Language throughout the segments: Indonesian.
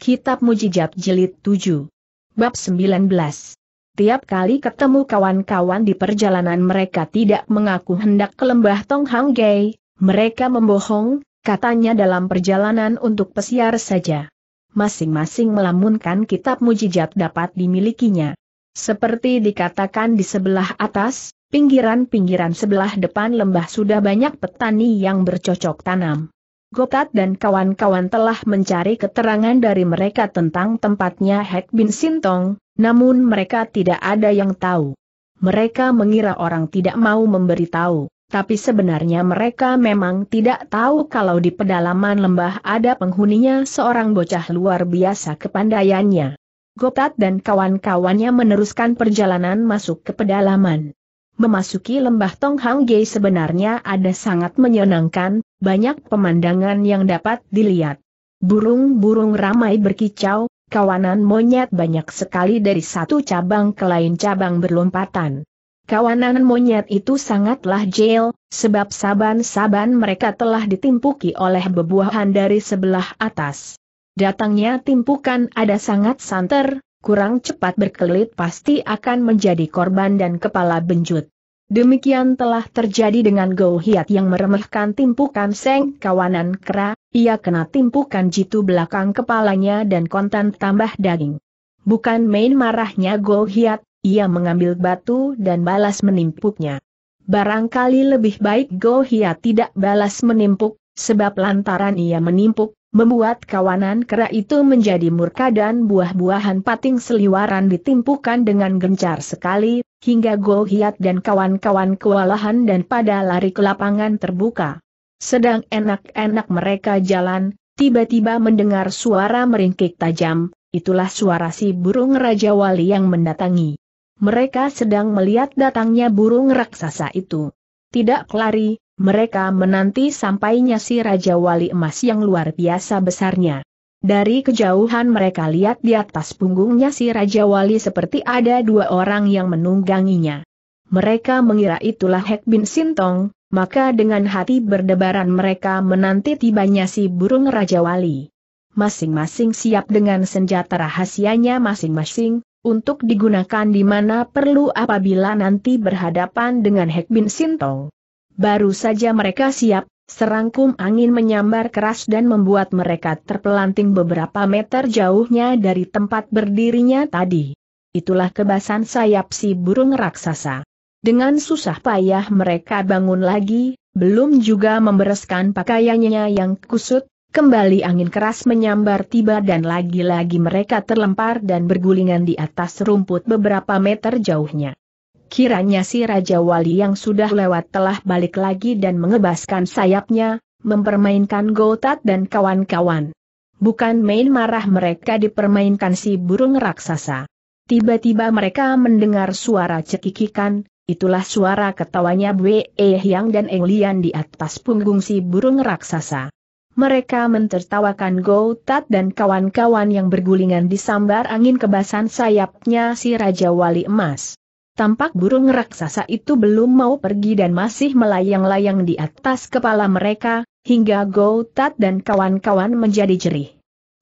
Kitab Mujijat Jilid 7. Bab 19. Tiap kali ketemu kawan-kawan di perjalanan mereka tidak mengaku hendak ke lembah Tong Hang Gai, mereka membohong, katanya dalam perjalanan untuk pesiar saja. Masing-masing melamunkan kitab mujijat dapat dimilikinya. Seperti dikatakan di sebelah atas, pinggiran-pinggiran sebelah depan lembah sudah banyak petani yang bercocok tanam. Gotat dan kawan-kawan telah mencari keterangan dari mereka tentang tempatnya Hek Bin Sintong, namun mereka tidak ada yang tahu. Mereka mengira orang tidak mau memberitahu, tapi sebenarnya mereka memang tidak tahu kalau di pedalaman lembah ada penghuninya seorang bocah luar biasa kepandaiannya. Gotat dan kawan-kawannya meneruskan perjalanan masuk ke pedalaman. Memasuki lembah Tong Tonghangge sebenarnya ada sangat menyenangkan, banyak pemandangan yang dapat dilihat. Burung-burung ramai berkicau, kawanan monyet banyak sekali dari satu cabang ke lain cabang berlompatan. Kawanan monyet itu sangatlah jail, sebab saban-saban mereka telah ditimpuki oleh bebuahan dari sebelah atas. Datangnya timpukan ada sangat santer, kurang cepat berkelit pasti akan menjadi korban dan kepala benjut. Demikian telah terjadi dengan Go Hiat yang meremehkan timpukan Seng kawanan kera, ia kena timpukan jitu belakang kepalanya dan kontan tambah daging. Bukan main marahnya Go Hiat, ia mengambil batu dan balas menimpuknya. Barangkali lebih baik Go Hiat tidak balas menimpuk, sebab lantaran ia menimpuk, membuat kawanan kera itu menjadi murka dan buah-buahan pating seliwaran ditimpukan dengan gencar sekali, hingga Go Hiat dan kawan-kawan kewalahan dan pada lari ke lapangan terbuka. Sedang enak-enak mereka jalan, tiba-tiba mendengar suara meringkik tajam, itulah suara si burung Raja Wali yang mendatangi. Mereka sedang melihat datangnya burung raksasa itu. Tidak lari, mereka menanti sampainya si Raja Wali Emas yang luar biasa besarnya. Dari kejauhan mereka lihat di atas punggungnya si Raja Wali seperti ada dua orang yang menungganginya. Mereka mengira itulah Hek Bin Sintong, maka dengan hati berdebaran mereka menanti tibanya si burung Raja Wali. Masing-masing siap dengan senjata rahasianya masing-masing, untuk digunakan di mana perlu apabila nanti berhadapan dengan Hek Bin Sintong. Baru saja mereka siap, serangkum angin menyambar keras dan membuat mereka terpelanting beberapa meter jauhnya dari tempat berdirinya tadi. Itulah kebasan sayap si burung raksasa. Dengan susah payah mereka bangun lagi, belum juga membereskan pakaiannya yang kusut, kembali angin keras menyambar tiba dan lagi-lagi mereka terlempar dan bergulingan di atas rumput beberapa meter jauhnya. Kiranya si Raja Wali yang sudah lewat telah balik lagi dan mengebaskan sayapnya, mempermainkan Gotat dan kawan-kawan. Bukan main marah mereka dipermainkan si burung raksasa. Tiba-tiba mereka mendengar suara cekikikan, itulah suara ketawanya Bwe Yang dan Eng Lian di atas punggung si burung raksasa. Mereka mentertawakan Gotat dan kawan-kawan yang bergulingan di sambar angin kebasan sayapnya si Raja Wali Emas. Tampak burung raksasa itu belum mau pergi dan masih melayang-layang di atas kepala mereka, hingga Go dan kawan-kawan menjadi jerih.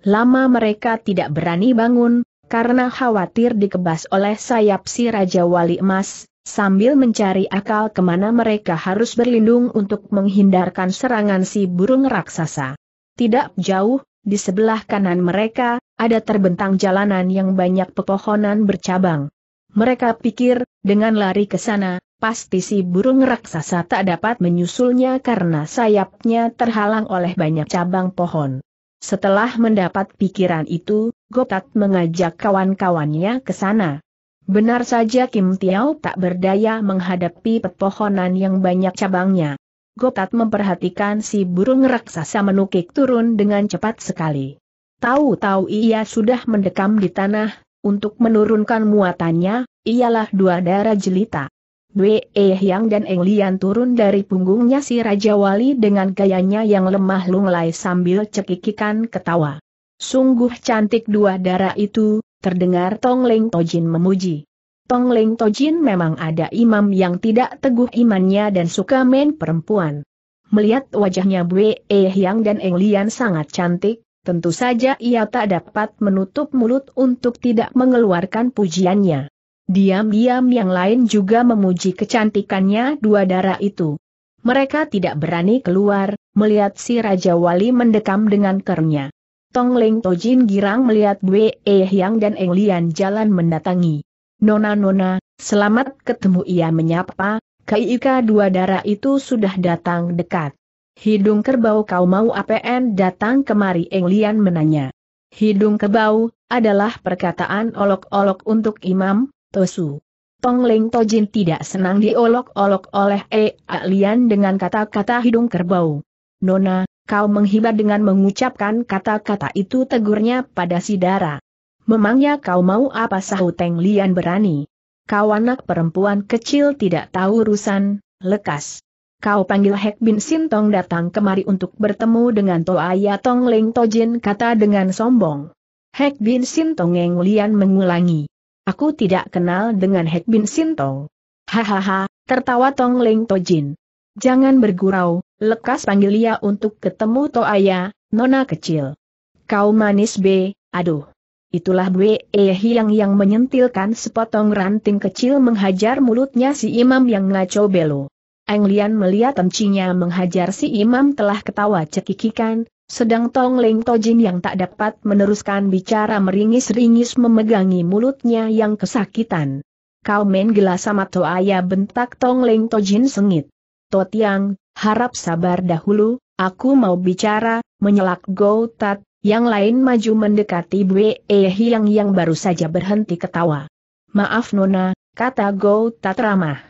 Lama mereka tidak berani bangun, karena khawatir dikebas oleh sayap si Raja Wali Emas, sambil mencari akal kemana mereka harus berlindung untuk menghindarkan serangan si burung raksasa. Tidak jauh, di sebelah kanan mereka, ada terbentang jalanan yang banyak pepohonan bercabang. Mereka pikir, dengan lari ke sana, pasti si burung raksasa tak dapat menyusulnya karena sayapnya terhalang oleh banyak cabang pohon. Setelah mendapat pikiran itu, Gotat mengajak kawan-kawannya ke sana. Benar saja Kim Tiao tak berdaya menghadapi pepohonan yang banyak cabangnya. Gotat memperhatikan si burung raksasa menukik turun dengan cepat sekali. Tahu-tahu ia sudah mendekam di tanah, untuk menurunkan muatannya, ialah dua darah jelita. Wei Yang dan Eng Lian turun dari punggungnya si Raja Wali dengan gayanya yang lemah lunglai sambil cekikikan ketawa. Sungguh cantik dua darah itu, terdengar Tong Leng Tojin memuji. Tong Leng Tojin memang ada imam yang tidak teguh imannya dan suka main perempuan. Melihat wajahnya Wei Yang dan Eng Lian sangat cantik, tentu saja ia tak dapat menutup mulut untuk tidak mengeluarkan pujiannya. Diam-diam yang lain juga memuji kecantikannya dua darah itu. Mereka tidak berani keluar, melihat si Raja Wali mendekam dengan kernya. Tong Leng Tojin girang melihat Wei eh Yang dan Eng Lian jalan mendatangi. Nona-nona, selamat ketemu ia menyapa, Kaiika dua darah itu sudah datang dekat. Hidung kerbau kau mau APN datang kemari Eng Lian menanya. Hidung kerbau adalah perkataan olok-olok untuk imam, Tosu. Tong Leng Tojin tidak senang diolok-olok oleh E. A. Lian dengan kata-kata hidung kerbau. Nona, kau menghibah dengan mengucapkan kata-kata itu tegurnya pada si Dara. Memangnya kau mau apa sahut Teng Lian berani? Kau anak perempuan kecil tidak tahu urusan, lekas kau panggil Hek Bin Sintong datang kemari untuk bertemu dengan Toaya Tong Leng Tojin kata dengan sombong. Hek Bin Sintong yang Lian mengulangi. Aku tidak kenal dengan Hek Bin Sintong. Hahaha, tertawa Tong Leng Tojin. Jangan bergurau, lekas panggil ia untuk ketemu Toaya, nona kecil. Kau manis B, aduh. Itulah Bwe e Hiang yang menyentilkan sepotong ranting kecil menghajar mulutnya si imam yang ngaco belo. Anglian melihat encinya menghajar si imam telah ketawa cekikikan, sedang Tong Leng Tojin yang tak dapat meneruskan bicara meringis-ringis memegangi mulutnya yang kesakitan. Kau main gelas sama Toaya bentak Tong Leng Tojin sengit. Totiang, harap sabar dahulu, aku mau bicara, menyelak Go Tat, yang lain maju mendekati Bwe e Hiang yang baru saja berhenti ketawa. Maaf Nona, kata Go Tat ramah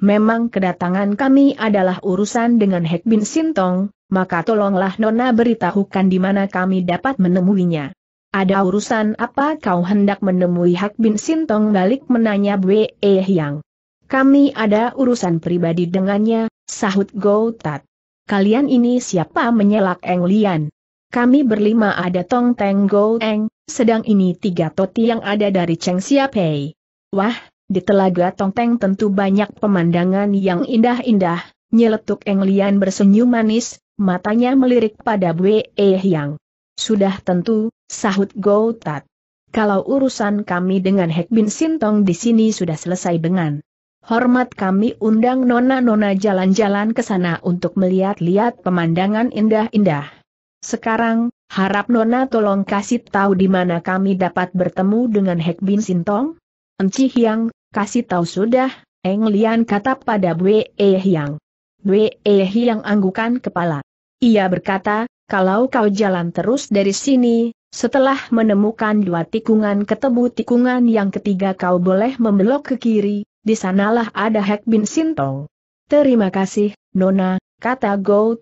memang kedatangan kami adalah urusan dengan Hek Bin Sintong, maka tolonglah Nona beritahukan di mana kami dapat menemuinya. Ada urusan apa kau hendak menemui Hak Bin Sintong balik menanya Bwe eh Yang. Kami ada urusan pribadi dengannya, sahut Go Tat. Kalian ini siapa menyelak Eng Lian? Kami berlima ada Tong Teng Go Eng, sedang ini tiga toti yang ada dari Cheng Siapei. Wah, di Telaga Tongteng tentu banyak pemandangan yang indah-indah, nyeletuk Eng bersenyum manis, matanya melirik pada Bwe E Hyang. Sudah tentu, sahut Go Tat. Kalau urusan kami dengan Hek Bin Sintong di sini sudah selesai dengan hormat kami undang nona-nona jalan-jalan ke sana untuk melihat-lihat pemandangan indah-indah. Sekarang, harap nona tolong kasih tahu di mana kami dapat bertemu dengan Hek Bin Sintong? Enci Hyang, Kasih tahu sudah, Eng Lian kata pada Bwe Ehyang. Yang. Bwe e anggukan kepala. Ia berkata, kalau kau jalan terus dari sini, setelah menemukan dua tikungan ketemu tikungan yang ketiga kau boleh membelok ke kiri, di sanalah ada Hek Bin Sintong. Terima kasih, Nona, kata Go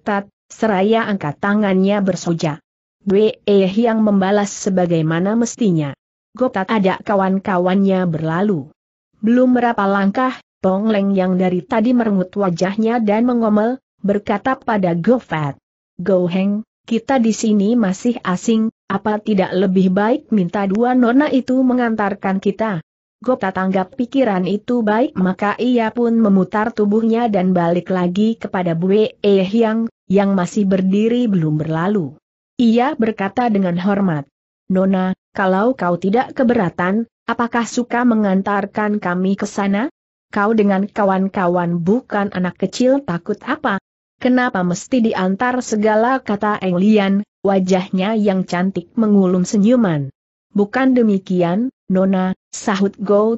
seraya angkat tangannya bersoja. Bwe Ehyang membalas sebagaimana mestinya. Gotat ada kawan-kawannya berlalu. Belum berapa langkah, Tong Leng yang dari tadi merengut wajahnya dan mengomel, berkata pada Go Fat. Go Heng, kita di sini masih asing, apa tidak lebih baik minta dua nona itu mengantarkan kita? Gopta tanggap pikiran itu baik maka ia pun memutar tubuhnya dan balik lagi kepada Bue E Hyang, yang masih berdiri belum berlalu. Ia berkata dengan hormat, Nona, kalau kau tidak keberatan, Apakah suka mengantarkan kami ke sana? Kau dengan kawan-kawan bukan anak kecil takut apa? Kenapa mesti diantar segala kata Eng Lian, wajahnya yang cantik mengulum senyuman. Bukan demikian, Nona, sahut Go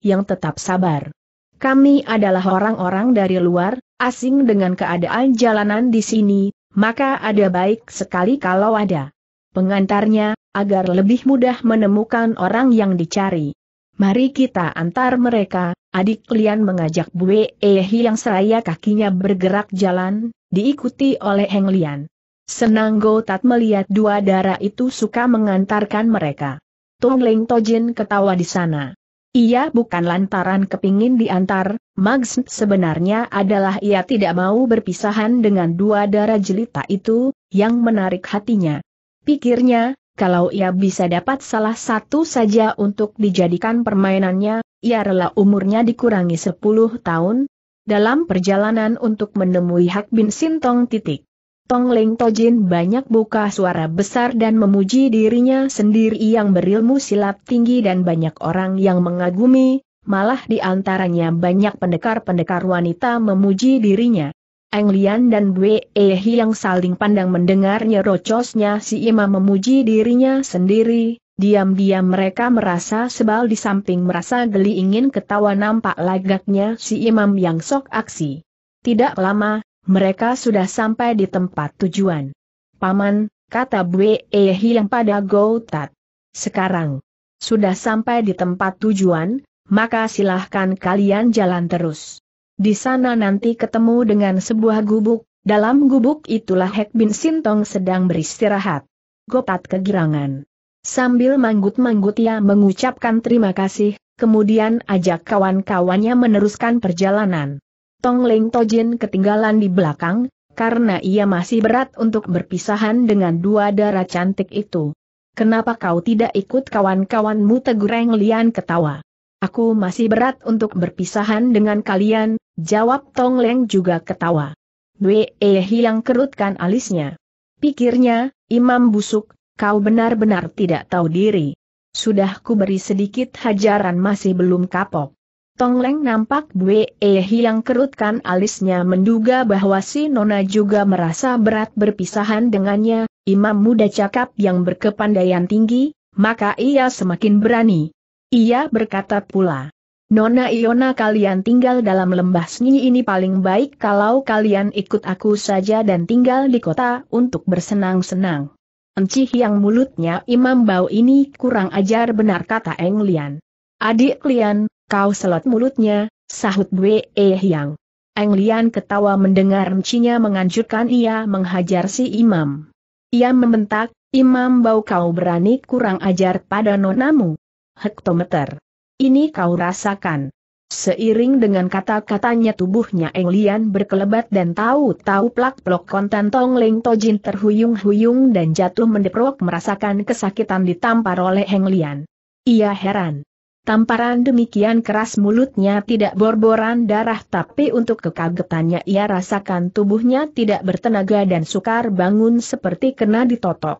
yang tetap sabar. Kami adalah orang-orang dari luar, asing dengan keadaan jalanan di sini, maka ada baik sekali kalau ada. Pengantarnya, agar lebih mudah menemukan orang yang dicari. Mari kita antar mereka, adik Lian mengajak Bue Ehi yang seraya kakinya bergerak jalan, diikuti oleh Heng Lian. Senang Go Tat melihat dua darah itu suka mengantarkan mereka. Tung Leng Tojin ketawa di sana. Ia bukan lantaran kepingin diantar, maksud sebenarnya adalah ia tidak mau berpisahan dengan dua darah jelita itu, yang menarik hatinya. Pikirnya, kalau ia bisa dapat salah satu saja untuk dijadikan permainannya, ia rela umurnya dikurangi 10 tahun, dalam perjalanan untuk menemui Hak Bin Sintong titik. Tong Leng Tojin banyak buka suara besar dan memuji dirinya sendiri yang berilmu silap tinggi dan banyak orang yang mengagumi, malah di antaranya banyak pendekar-pendekar wanita memuji dirinya. Eng Lian dan Bwe Ehi yang saling pandang mendengar nyerocosnya si imam memuji dirinya sendiri, diam-diam mereka merasa sebal di samping merasa geli ingin ketawa nampak lagaknya si imam yang sok aksi. Tidak lama, mereka sudah sampai di tempat tujuan. Paman, kata Bwe Ehi yang pada Goutat. Sekarang, sudah sampai di tempat tujuan, maka silahkan kalian jalan terus. Di sana nanti ketemu dengan sebuah gubuk, dalam gubuk itulah Hek Bin Sintong sedang beristirahat. Gopat kegirangan. Sambil manggut-manggut ia mengucapkan terima kasih, kemudian ajak kawan-kawannya meneruskan perjalanan. Tong Leng Tojin ketinggalan di belakang, karena ia masih berat untuk berpisahan dengan dua darah cantik itu. Kenapa kau tidak ikut kawan-kawanmu? Tegureng Lian ketawa. Aku masih berat untuk berpisahan dengan kalian, Jawab Tong Leng juga ketawa. Wei Hiang kerutkan alisnya. Pikirnya, imam busuk, kau benar-benar tidak tahu diri. Sudah ku beri sedikit hajaran masih belum kapok. Tong Leng nampak Bwe Hiang kerutkan alisnya menduga bahwa si Nona juga merasa berat berpisahan dengannya, imam muda cakap yang berkepandaian tinggi, maka ia semakin berani. Ia berkata pula, Nona Iona kalian tinggal dalam lembah seni ini paling baik kalau kalian ikut aku saja dan tinggal di kota untuk bersenang-senang. Encih yang mulutnya imam bau ini kurang ajar benar kata Eng Lian. Adik Lian, kau selot mulutnya, sahut Bwe Yang. Eng Lian ketawa mendengar encinya menganjurkan ia menghajar si imam. Ia membentak, imam bau kau berani kurang ajar pada nonamu. Hektometer. Ini kau rasakan. Seiring dengan kata-katanya tubuhnya Eng berkelebat dan tahu-tahu plak-plok konten Tong Leng Tojin terhuyung-huyung dan jatuh mendeprok merasakan kesakitan ditampar oleh Eng Ia heran. Tamparan demikian keras mulutnya tidak borboran darah tapi untuk kekagetannya ia rasakan tubuhnya tidak bertenaga dan sukar bangun seperti kena ditotok.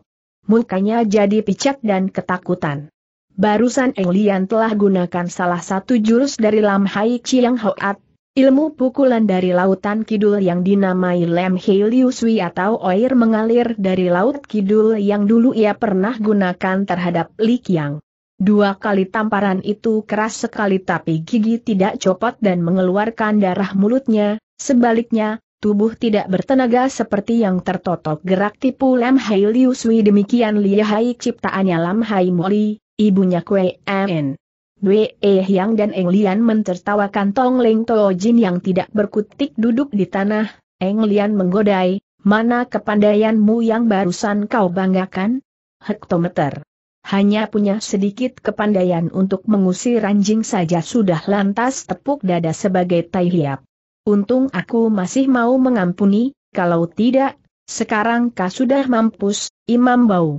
Mukanya jadi picak dan ketakutan. Barusan Eng Lian telah gunakan salah satu jurus dari Lam Hai Chiang Hoat, ilmu pukulan dari lautan kidul yang dinamai Lam Hei Liu Sui atau air mengalir dari laut kidul yang dulu ia pernah gunakan terhadap Li Qiang. Dua kali tamparan itu keras sekali tapi gigi tidak copot dan mengeluarkan darah mulutnya, sebaliknya, tubuh tidak bertenaga seperti yang tertotok gerak tipu Lam Hai Liu Sui demikian Li Hai ciptaannya Lam Hai Moli, ibunya kue En. Wei eh Yang dan Eng Lian mentertawakan Tong Leng Toh Jin yang tidak berkutik duduk di tanah, Eng Lian menggodai, mana kepandaianmu yang barusan kau banggakan? Hektometer. Hanya punya sedikit kepandaian untuk mengusir anjing saja sudah lantas tepuk dada sebagai tai hiap. Untung aku masih mau mengampuni, kalau tidak, sekarang kau sudah mampus, imam bau.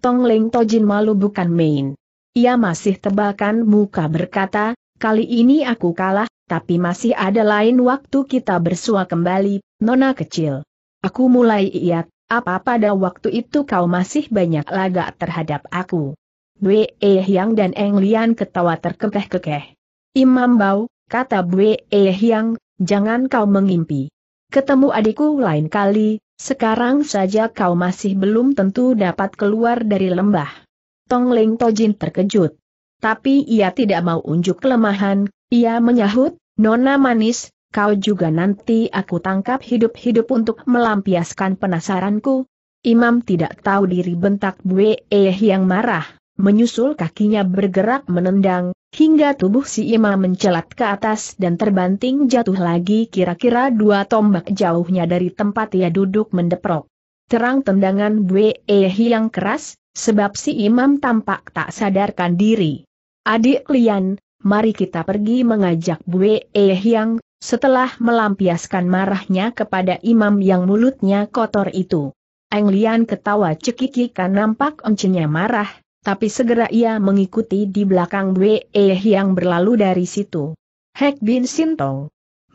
Tong Leng Toh Jin malu bukan main. Ia masih tebalkan muka berkata, kali ini aku kalah, tapi masih ada lain waktu kita bersua kembali, nona kecil. Aku mulai iat, apa pada waktu itu kau masih banyak laga terhadap aku. Bwe Yang dan Eng Lian ketawa terkekeh-kekeh. Imam Bau, kata Bwe Yang, jangan kau mengimpi. Ketemu adikku lain kali, sekarang saja kau masih belum tentu dapat keluar dari lembah. Tong Leng Tojin terkejut. Tapi ia tidak mau unjuk kelemahan, ia menyahut, Nona manis, kau juga nanti aku tangkap hidup-hidup untuk melampiaskan penasaranku. Imam tidak tahu diri bentak Bue eh yang marah, menyusul kakinya bergerak menendang, hingga tubuh si imam mencelat ke atas dan terbanting jatuh lagi kira-kira dua tombak jauhnya dari tempat ia duduk mendeprok terang tendangan Bwe yang e keras, sebab si imam tampak tak sadarkan diri. Adik Lian, mari kita pergi mengajak Bwe yang e setelah melampiaskan marahnya kepada imam yang mulutnya kotor itu. Eng Lian ketawa cekikikan nampak encinya marah, tapi segera ia mengikuti di belakang Bwe yang e berlalu dari situ. Hek Bin Sintong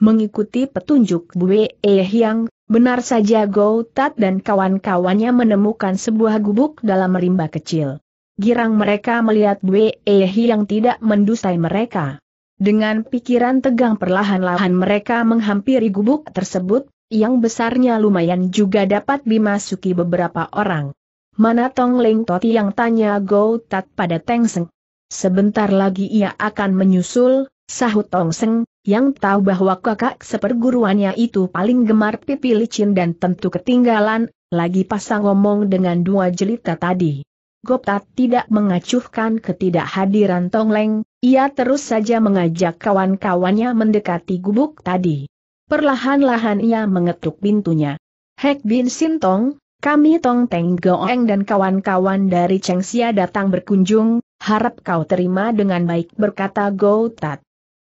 mengikuti petunjuk Bwe Yang, Benar saja Go Tat dan kawan-kawannya menemukan sebuah gubuk dalam rimba kecil. Girang mereka melihat Wei Ehi yang tidak mendustai mereka. Dengan pikiran tegang perlahan-lahan mereka menghampiri gubuk tersebut, yang besarnya lumayan juga dapat dimasuki beberapa orang. Mana Tong Ling Toti yang tanya Go Tat pada Teng Seng. Sebentar lagi ia akan menyusul, Sahut Tong Seng, yang tahu bahwa kakak seperguruannya itu paling gemar pipi licin dan tentu ketinggalan, lagi pasang ngomong dengan dua jelita tadi. Gopta tidak mengacuhkan ketidakhadiran Tong Leng, ia terus saja mengajak kawan-kawannya mendekati gubuk tadi. Perlahan-lahan ia mengetuk pintunya. Hek Bin Sintong, kami Tong Teng Goeng dan kawan-kawan dari Cheng Xia datang berkunjung, harap kau terima dengan baik berkata Go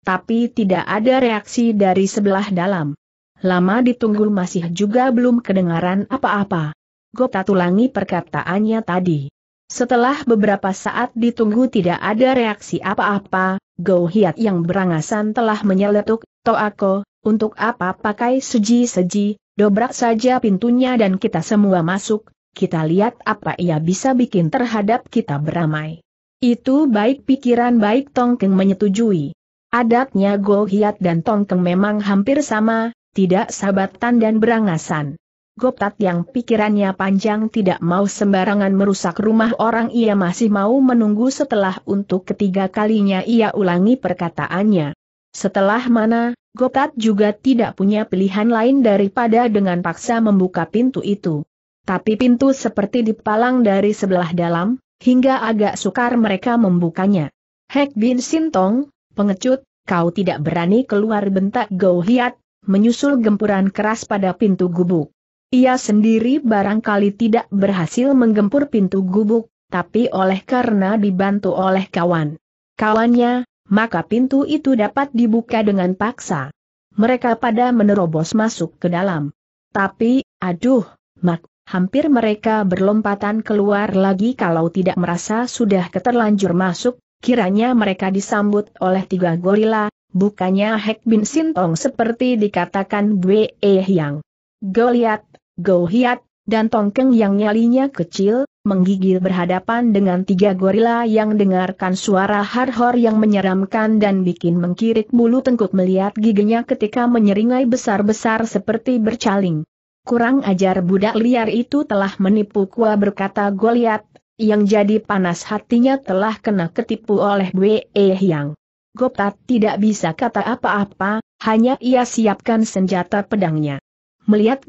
tapi tidak ada reaksi dari sebelah dalam. Lama ditunggu masih juga belum kedengaran apa-apa. Gopta tulangi perkataannya tadi. Setelah beberapa saat ditunggu tidak ada reaksi apa-apa, Go Hiat yang berangasan telah menyeletuk, aku, untuk apa pakai seji-seji, dobrak saja pintunya dan kita semua masuk, kita lihat apa ia bisa bikin terhadap kita beramai. Itu baik pikiran baik Tongkeng menyetujui. Adatnya Hiat dan Tongkeng memang hampir sama, tidak sabatan dan berangasan. Goptat yang pikirannya panjang tidak mau sembarangan merusak rumah orang ia masih mau menunggu setelah untuk ketiga kalinya ia ulangi perkataannya. Setelah mana, Goptat juga tidak punya pilihan lain daripada dengan paksa membuka pintu itu. Tapi pintu seperti dipalang dari sebelah dalam, hingga agak sukar mereka membukanya. Hek Bin Sintong, Pengecut, kau tidak berani keluar bentak Go Hiat, menyusul gempuran keras pada pintu gubuk. Ia sendiri barangkali tidak berhasil menggempur pintu gubuk, tapi oleh karena dibantu oleh kawan. Kawannya, maka pintu itu dapat dibuka dengan paksa. Mereka pada menerobos masuk ke dalam. Tapi, aduh, mak, hampir mereka berlompatan keluar lagi kalau tidak merasa sudah keterlanjur masuk, Kiranya mereka disambut oleh tiga gorila, bukannya Hek Bin Sintong seperti dikatakan Bwe Yang. E Goliat, Gohiat, dan Tongkeng yang nyalinya kecil, menggigil berhadapan dengan tiga gorila yang dengarkan suara harhor yang menyeramkan dan bikin mengkirik bulu tengkuk melihat giginya ketika menyeringai besar-besar seperti bercaling. Kurang ajar budak liar itu telah menipu kua berkata Goliat, yang jadi panas hatinya telah kena ketipu oleh Wei Yang. Gopat tidak bisa kata apa-apa, hanya ia siapkan senjata pedangnya. Melihat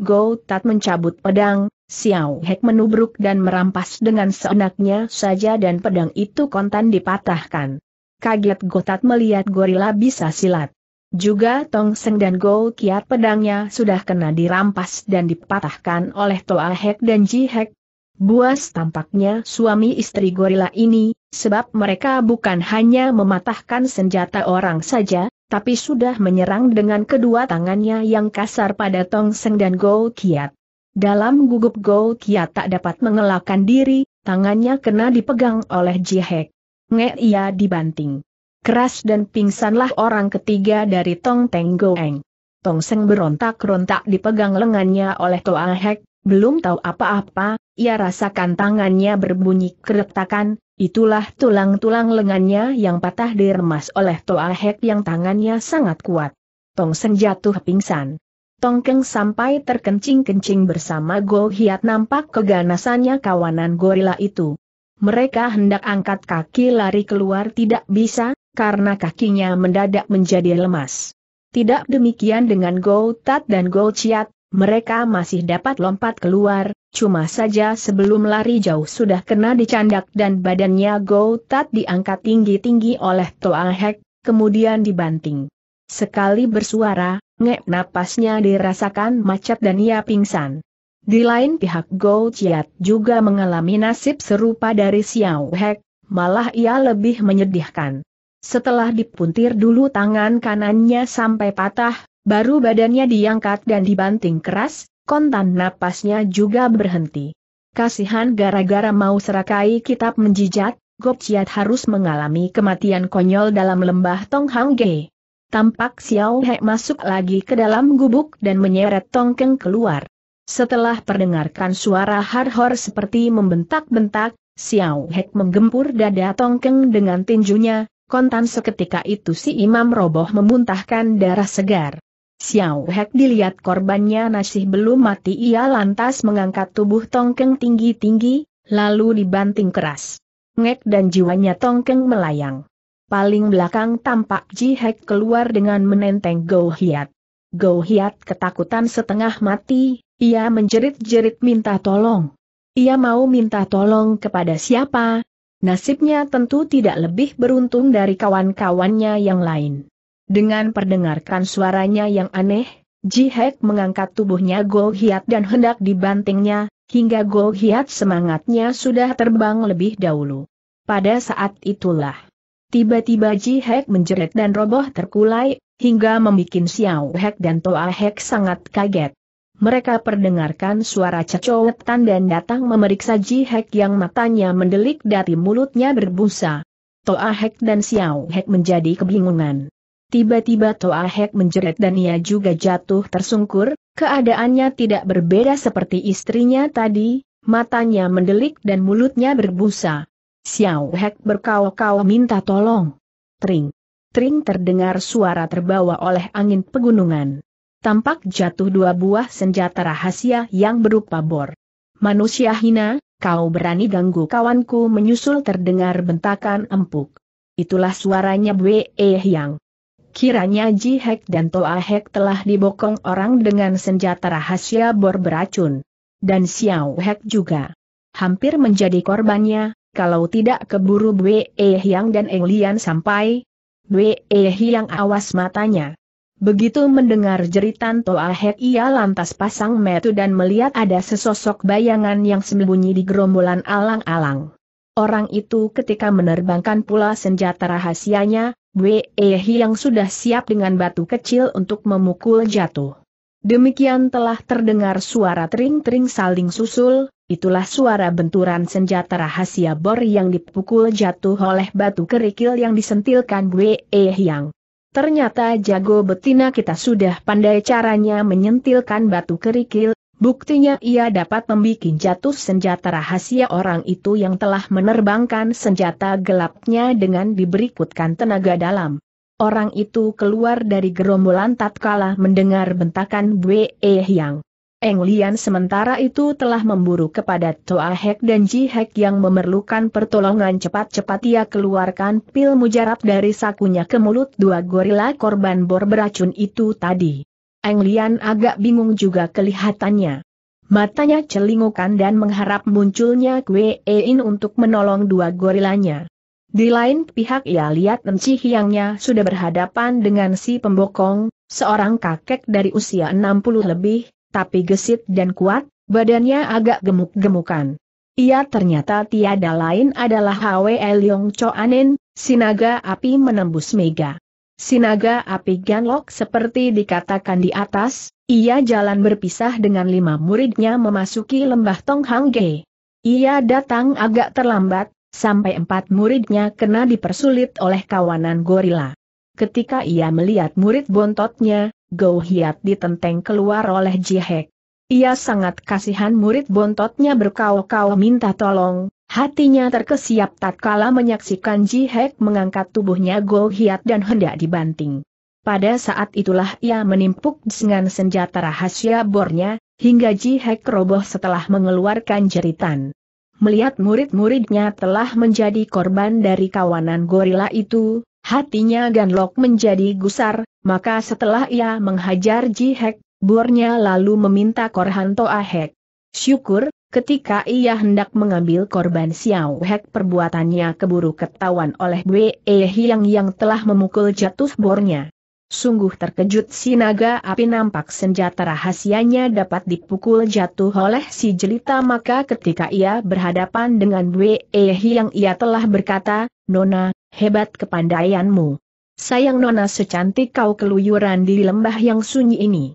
Tat mencabut pedang, Xiao Hek menubruk dan merampas dengan seenaknya saja dan pedang itu kontan dipatahkan. Kaget Tat melihat gorila bisa silat. Juga Tong Seng dan Go Kiat pedangnya sudah kena dirampas dan dipatahkan oleh Toa Hek dan Ji Hek, Buas tampaknya suami istri gorila ini, sebab mereka bukan hanya mematahkan senjata orang saja, tapi sudah menyerang dengan kedua tangannya yang kasar pada Tong Seng dan Go Kiat. Dalam gugup Go Kiat tak dapat mengelakkan diri, tangannya kena dipegang oleh Jihek. Nge ia dibanting. Keras dan pingsanlah orang ketiga dari Tong Teng Eng. Tong Seng berontak-rontak dipegang lengannya oleh Toa Hek, belum tahu apa-apa, ia rasakan tangannya berbunyi keretakan, itulah tulang-tulang lengannya yang patah diremas oleh Toa Hek yang tangannya sangat kuat. Tong Sen jatuh pingsan. Tongkeng sampai terkencing-kencing bersama Go Hiat nampak keganasannya kawanan gorila itu. Mereka hendak angkat kaki lari keluar tidak bisa, karena kakinya mendadak menjadi lemas. Tidak demikian dengan Go Tat dan Go Chiat, mereka masih dapat lompat keluar, Cuma saja sebelum lari jauh sudah kena dicandak dan badannya Go Tat diangkat tinggi-tinggi oleh Toa Hek, kemudian dibanting. Sekali bersuara, ngek napasnya dirasakan macet dan ia pingsan. Di lain pihak Go Chiat juga mengalami nasib serupa dari Xiao Hek, malah ia lebih menyedihkan. Setelah dipuntir dulu tangan kanannya sampai patah, baru badannya diangkat dan dibanting keras, kontan napasnya juga berhenti. Kasihan gara-gara mau serakai kitab menjijat, Gopciat harus mengalami kematian konyol dalam lembah Tong Tonghangge. Tampak Xiao He masuk lagi ke dalam gubuk dan menyeret Tongkeng keluar. Setelah perdengarkan suara harhor seperti membentak-bentak, Xiao He menggempur dada Tongkeng dengan tinjunya, kontan seketika itu si imam roboh memuntahkan darah segar. Xiao Hek dilihat korbannya masih belum mati ia lantas mengangkat tubuh Tongkeng tinggi-tinggi, lalu dibanting keras. Ngek dan jiwanya Tongkeng melayang. Paling belakang tampak Ji Hek keluar dengan menenteng Go Hiat. Go Hiat ketakutan setengah mati, ia menjerit-jerit minta tolong. Ia mau minta tolong kepada siapa? Nasibnya tentu tidak lebih beruntung dari kawan-kawannya yang lain. Dengan perdengarkan suaranya yang aneh, Ji Hek mengangkat tubuhnya Go Hiat dan hendak dibantingnya, hingga Go Hiat semangatnya sudah terbang lebih dahulu. Pada saat itulah, tiba-tiba Ji Hek menjerit dan roboh terkulai, hingga membuat Xiao Hek dan Toa Hek sangat kaget. Mereka perdengarkan suara cecowetan dan datang memeriksa Ji Hek yang matanya mendelik dari mulutnya berbusa. Toa Hek dan Xiao Hek menjadi kebingungan. Tiba-tiba Toahek menjerit dan ia juga jatuh tersungkur, keadaannya tidak berbeda seperti istrinya tadi, matanya mendelik dan mulutnya berbusa. Xiao Hek berkau-kau minta tolong. Tring. Tring terdengar suara terbawa oleh angin pegunungan. Tampak jatuh dua buah senjata rahasia yang berupa bor. Manusia hina, kau berani ganggu kawanku menyusul terdengar bentakan empuk. Itulah suaranya Wei Yang. Kiranya Ji Hek dan Toa Hek telah dibokong orang dengan senjata rahasia bor beracun. Dan Xiao Hek juga. Hampir menjadi korbannya, kalau tidak keburu Bwe Hyang dan Eng Lian sampai, Bwe Hyang awas matanya. Begitu mendengar jeritan Toa Hek ia lantas pasang metu dan melihat ada sesosok bayangan yang sembunyi di gerombolan alang-alang. Orang itu ketika menerbangkan pula senjata rahasianya, Wei yang sudah siap dengan batu kecil untuk memukul jatuh. Demikian telah terdengar suara tering-tering saling susul, itulah suara benturan senjata rahasia bor yang dipukul jatuh oleh batu kerikil yang disentilkan Wei yang. Ternyata jago betina kita sudah pandai caranya menyentilkan batu kerikil, Buktinya ia dapat membuat jatuh senjata rahasia orang itu yang telah menerbangkan senjata gelapnya dengan diberikutkan tenaga dalam. Orang itu keluar dari gerombolan tatkala mendengar bentakan Eh Yang. Eng Lian sementara itu telah memburu kepada Toa Hek dan Ji Hek yang memerlukan pertolongan cepat-cepat ia keluarkan pil mujarab dari sakunya ke mulut dua gorila korban bor beracun itu tadi. Eng Lian agak bingung juga kelihatannya. Matanya celingukan dan mengharap munculnya Kwe In untuk menolong dua gorilanya. Di lain pihak ia lihat Enci Hiangnya sudah berhadapan dengan si pembokong, seorang kakek dari usia 60 lebih, tapi gesit dan kuat, badannya agak gemuk-gemukan. Ia ternyata tiada lain adalah Hwe Leong Choanin, sinaga api menembus mega. Sinaga api Ganlok seperti dikatakan di atas, ia jalan berpisah dengan lima muridnya memasuki lembah Tonghangge. Ia datang agak terlambat, sampai empat muridnya kena dipersulit oleh kawanan gorila. Ketika ia melihat murid bontotnya, Go Hiat ditenteng keluar oleh Jihek. Ia sangat kasihan murid bontotnya berkau-kau minta tolong, Hatinya terkesiap tatkala menyaksikan Ji Hek mengangkat tubuhnya Go Hiat dan hendak dibanting. Pada saat itulah ia menimpuk dengan senjata rahasia bornya, hingga Ji Hek roboh setelah mengeluarkan jeritan. Melihat murid-muridnya telah menjadi korban dari kawanan gorila itu, hatinya Ganlok menjadi gusar, maka setelah ia menghajar Ji Hek, bornya lalu meminta Korhan Toa Hek. Syukur, Ketika ia hendak mengambil korban Xiao Hek perbuatannya keburu ketahuan oleh Wei Hiang yang telah memukul jatuh bornya. Sungguh terkejut si naga api nampak senjata rahasianya dapat dipukul jatuh oleh si jelita maka ketika ia berhadapan dengan Wei Hiang ia telah berkata, Nona, hebat kepandaianmu. Sayang Nona secantik kau keluyuran di lembah yang sunyi ini.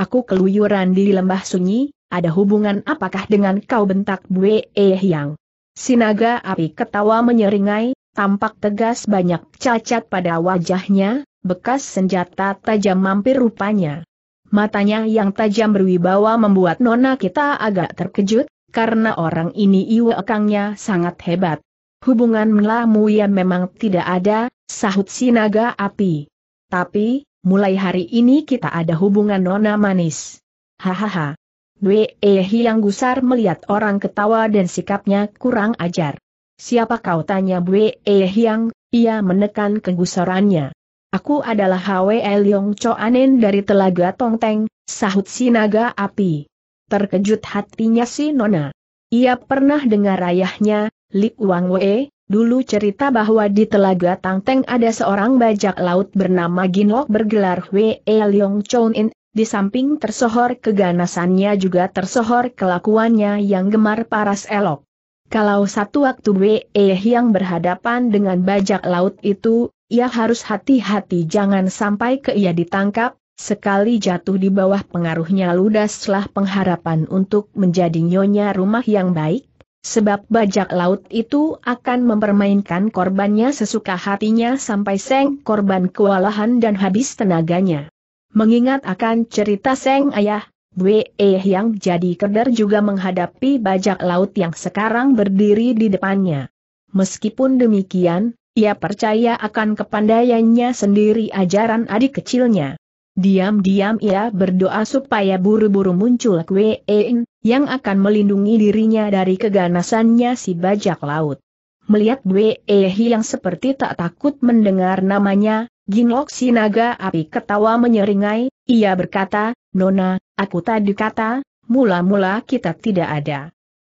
Aku keluyuran di lembah sunyi, ada hubungan apakah dengan kau bentak Bue Eh Yang? Sinaga api ketawa menyeringai, tampak tegas banyak cacat pada wajahnya, bekas senjata tajam mampir rupanya. Matanya yang tajam berwibawa membuat nona kita agak terkejut, karena orang ini iwekangnya sangat hebat. Hubungan melamu ya memang tidak ada, sahut sinaga api. Tapi, mulai hari ini kita ada hubungan nona manis. Hahaha. Dwe eh, Hiang Gusar melihat orang ketawa dan sikapnya kurang ajar. Siapa kau tanya Bwe eh, Hiang, ia menekan kegusarannya. Aku adalah Hwe Leong Choanen dari Telaga Tongteng, sahut si naga api. Terkejut hatinya si Nona. Ia pernah dengar ayahnya, Li Wang Wei, dulu cerita bahwa di Telaga Tongteng ada seorang bajak laut bernama Ginok bergelar Hwe Leong Choanen di samping tersohor keganasannya juga tersohor kelakuannya yang gemar paras elok. Kalau satu waktu WE yang berhadapan dengan bajak laut itu, ia harus hati-hati jangan sampai ke ia ditangkap, sekali jatuh di bawah pengaruhnya ludaslah pengharapan untuk menjadi nyonya rumah yang baik, sebab bajak laut itu akan mempermainkan korbannya sesuka hatinya sampai seng korban kewalahan dan habis tenaganya. Mengingat akan cerita Seng Ayah, Bwe eh yang jadi keder juga menghadapi bajak laut yang sekarang berdiri di depannya. Meskipun demikian, ia percaya akan kepandaiannya sendiri ajaran adik kecilnya. Diam-diam ia berdoa supaya buru-buru muncul Kwe En, eh yang akan melindungi dirinya dari keganasannya si bajak laut. Melihat Wei eh yang seperti tak takut mendengar namanya, Jinlok si naga api ketawa menyeringai, ia berkata, Nona, aku tadi kata, mula-mula kita tidak ada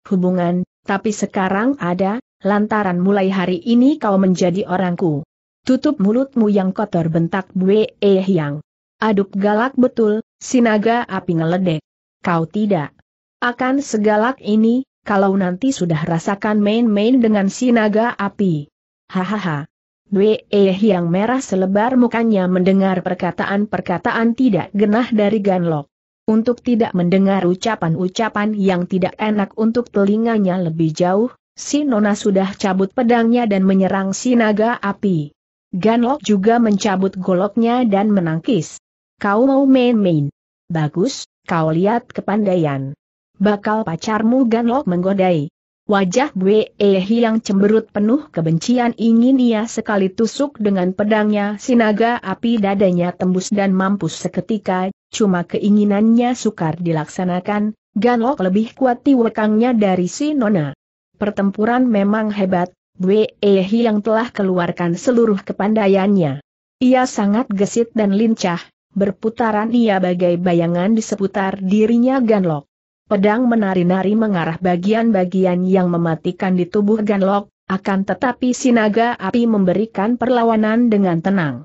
hubungan, tapi sekarang ada, lantaran mulai hari ini kau menjadi orangku. Tutup mulutmu yang kotor bentak Bue Eh Yang. Aduk galak betul, si naga api ngeledek. Kau tidak akan segalak ini, kalau nanti sudah rasakan main-main dengan si naga api. Hahaha. Eh yang merah selebar mukanya mendengar perkataan-perkataan tidak genah dari Ganlok. Untuk tidak mendengar ucapan-ucapan yang tidak enak untuk telinganya lebih jauh, si Nona sudah cabut pedangnya dan menyerang si naga api. Ganlok juga mencabut goloknya dan menangkis. Kau mau main-main. Bagus, kau lihat kepandaian. Bakal pacarmu Ganlok menggodai. Wajah Bwe Ehi yang cemberut penuh kebencian ingin ia sekali tusuk dengan pedangnya sinaga api dadanya tembus dan mampus seketika, cuma keinginannya sukar dilaksanakan, Ganlok lebih kuat tiwekangnya dari si Nona. Pertempuran memang hebat, Bwe Ehi yang telah keluarkan seluruh kepandaiannya. Ia sangat gesit dan lincah, berputaran ia bagai bayangan di seputar dirinya Ganlok. Pedang menari-nari mengarah bagian-bagian yang mematikan di tubuh Ganlok, akan tetapi sinaga api memberikan perlawanan dengan tenang.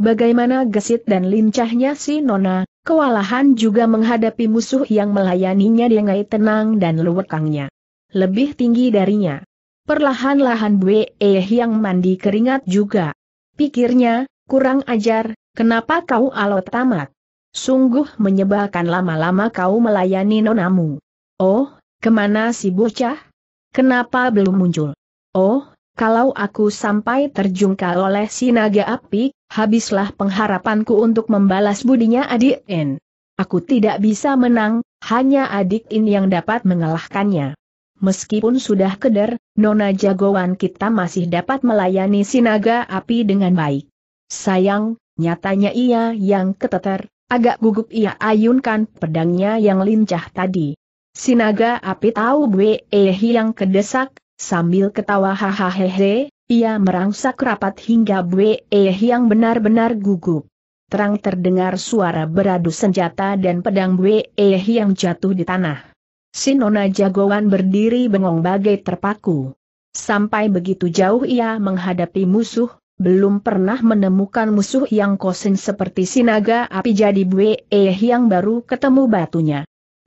Bagaimana gesit dan lincahnya si Nona, kewalahan juga menghadapi musuh yang melayaninya dengan tenang dan luwekangnya. Lebih tinggi darinya. Perlahan-lahan Bwe eh yang mandi keringat juga. Pikirnya, kurang ajar, kenapa kau alot tamat? Sungguh menyebalkan lama-lama kau melayani nonamu. Oh, kemana si bocah? Kenapa belum muncul? Oh, kalau aku sampai terjungkal oleh si naga api, habislah pengharapanku untuk membalas budinya adik N. Aku tidak bisa menang, hanya adik In yang dapat mengalahkannya. Meskipun sudah keder, nona jagoan kita masih dapat melayani si naga api dengan baik. Sayang, nyatanya ia yang keteter, Agak gugup ia ayunkan pedangnya yang lincah tadi. Sinaga api tahu gue ehi yang kedesak, sambil ketawa hahaha, ia merangsak rapat hingga gue ehi yang benar-benar gugup. Terang terdengar suara beradu senjata dan pedang gue ehi yang jatuh di tanah. Sinona jagoan berdiri bengong bagai terpaku. Sampai begitu jauh ia menghadapi musuh, belum pernah menemukan musuh yang kosin seperti sinaga api jadi Eh yang baru ketemu batunya.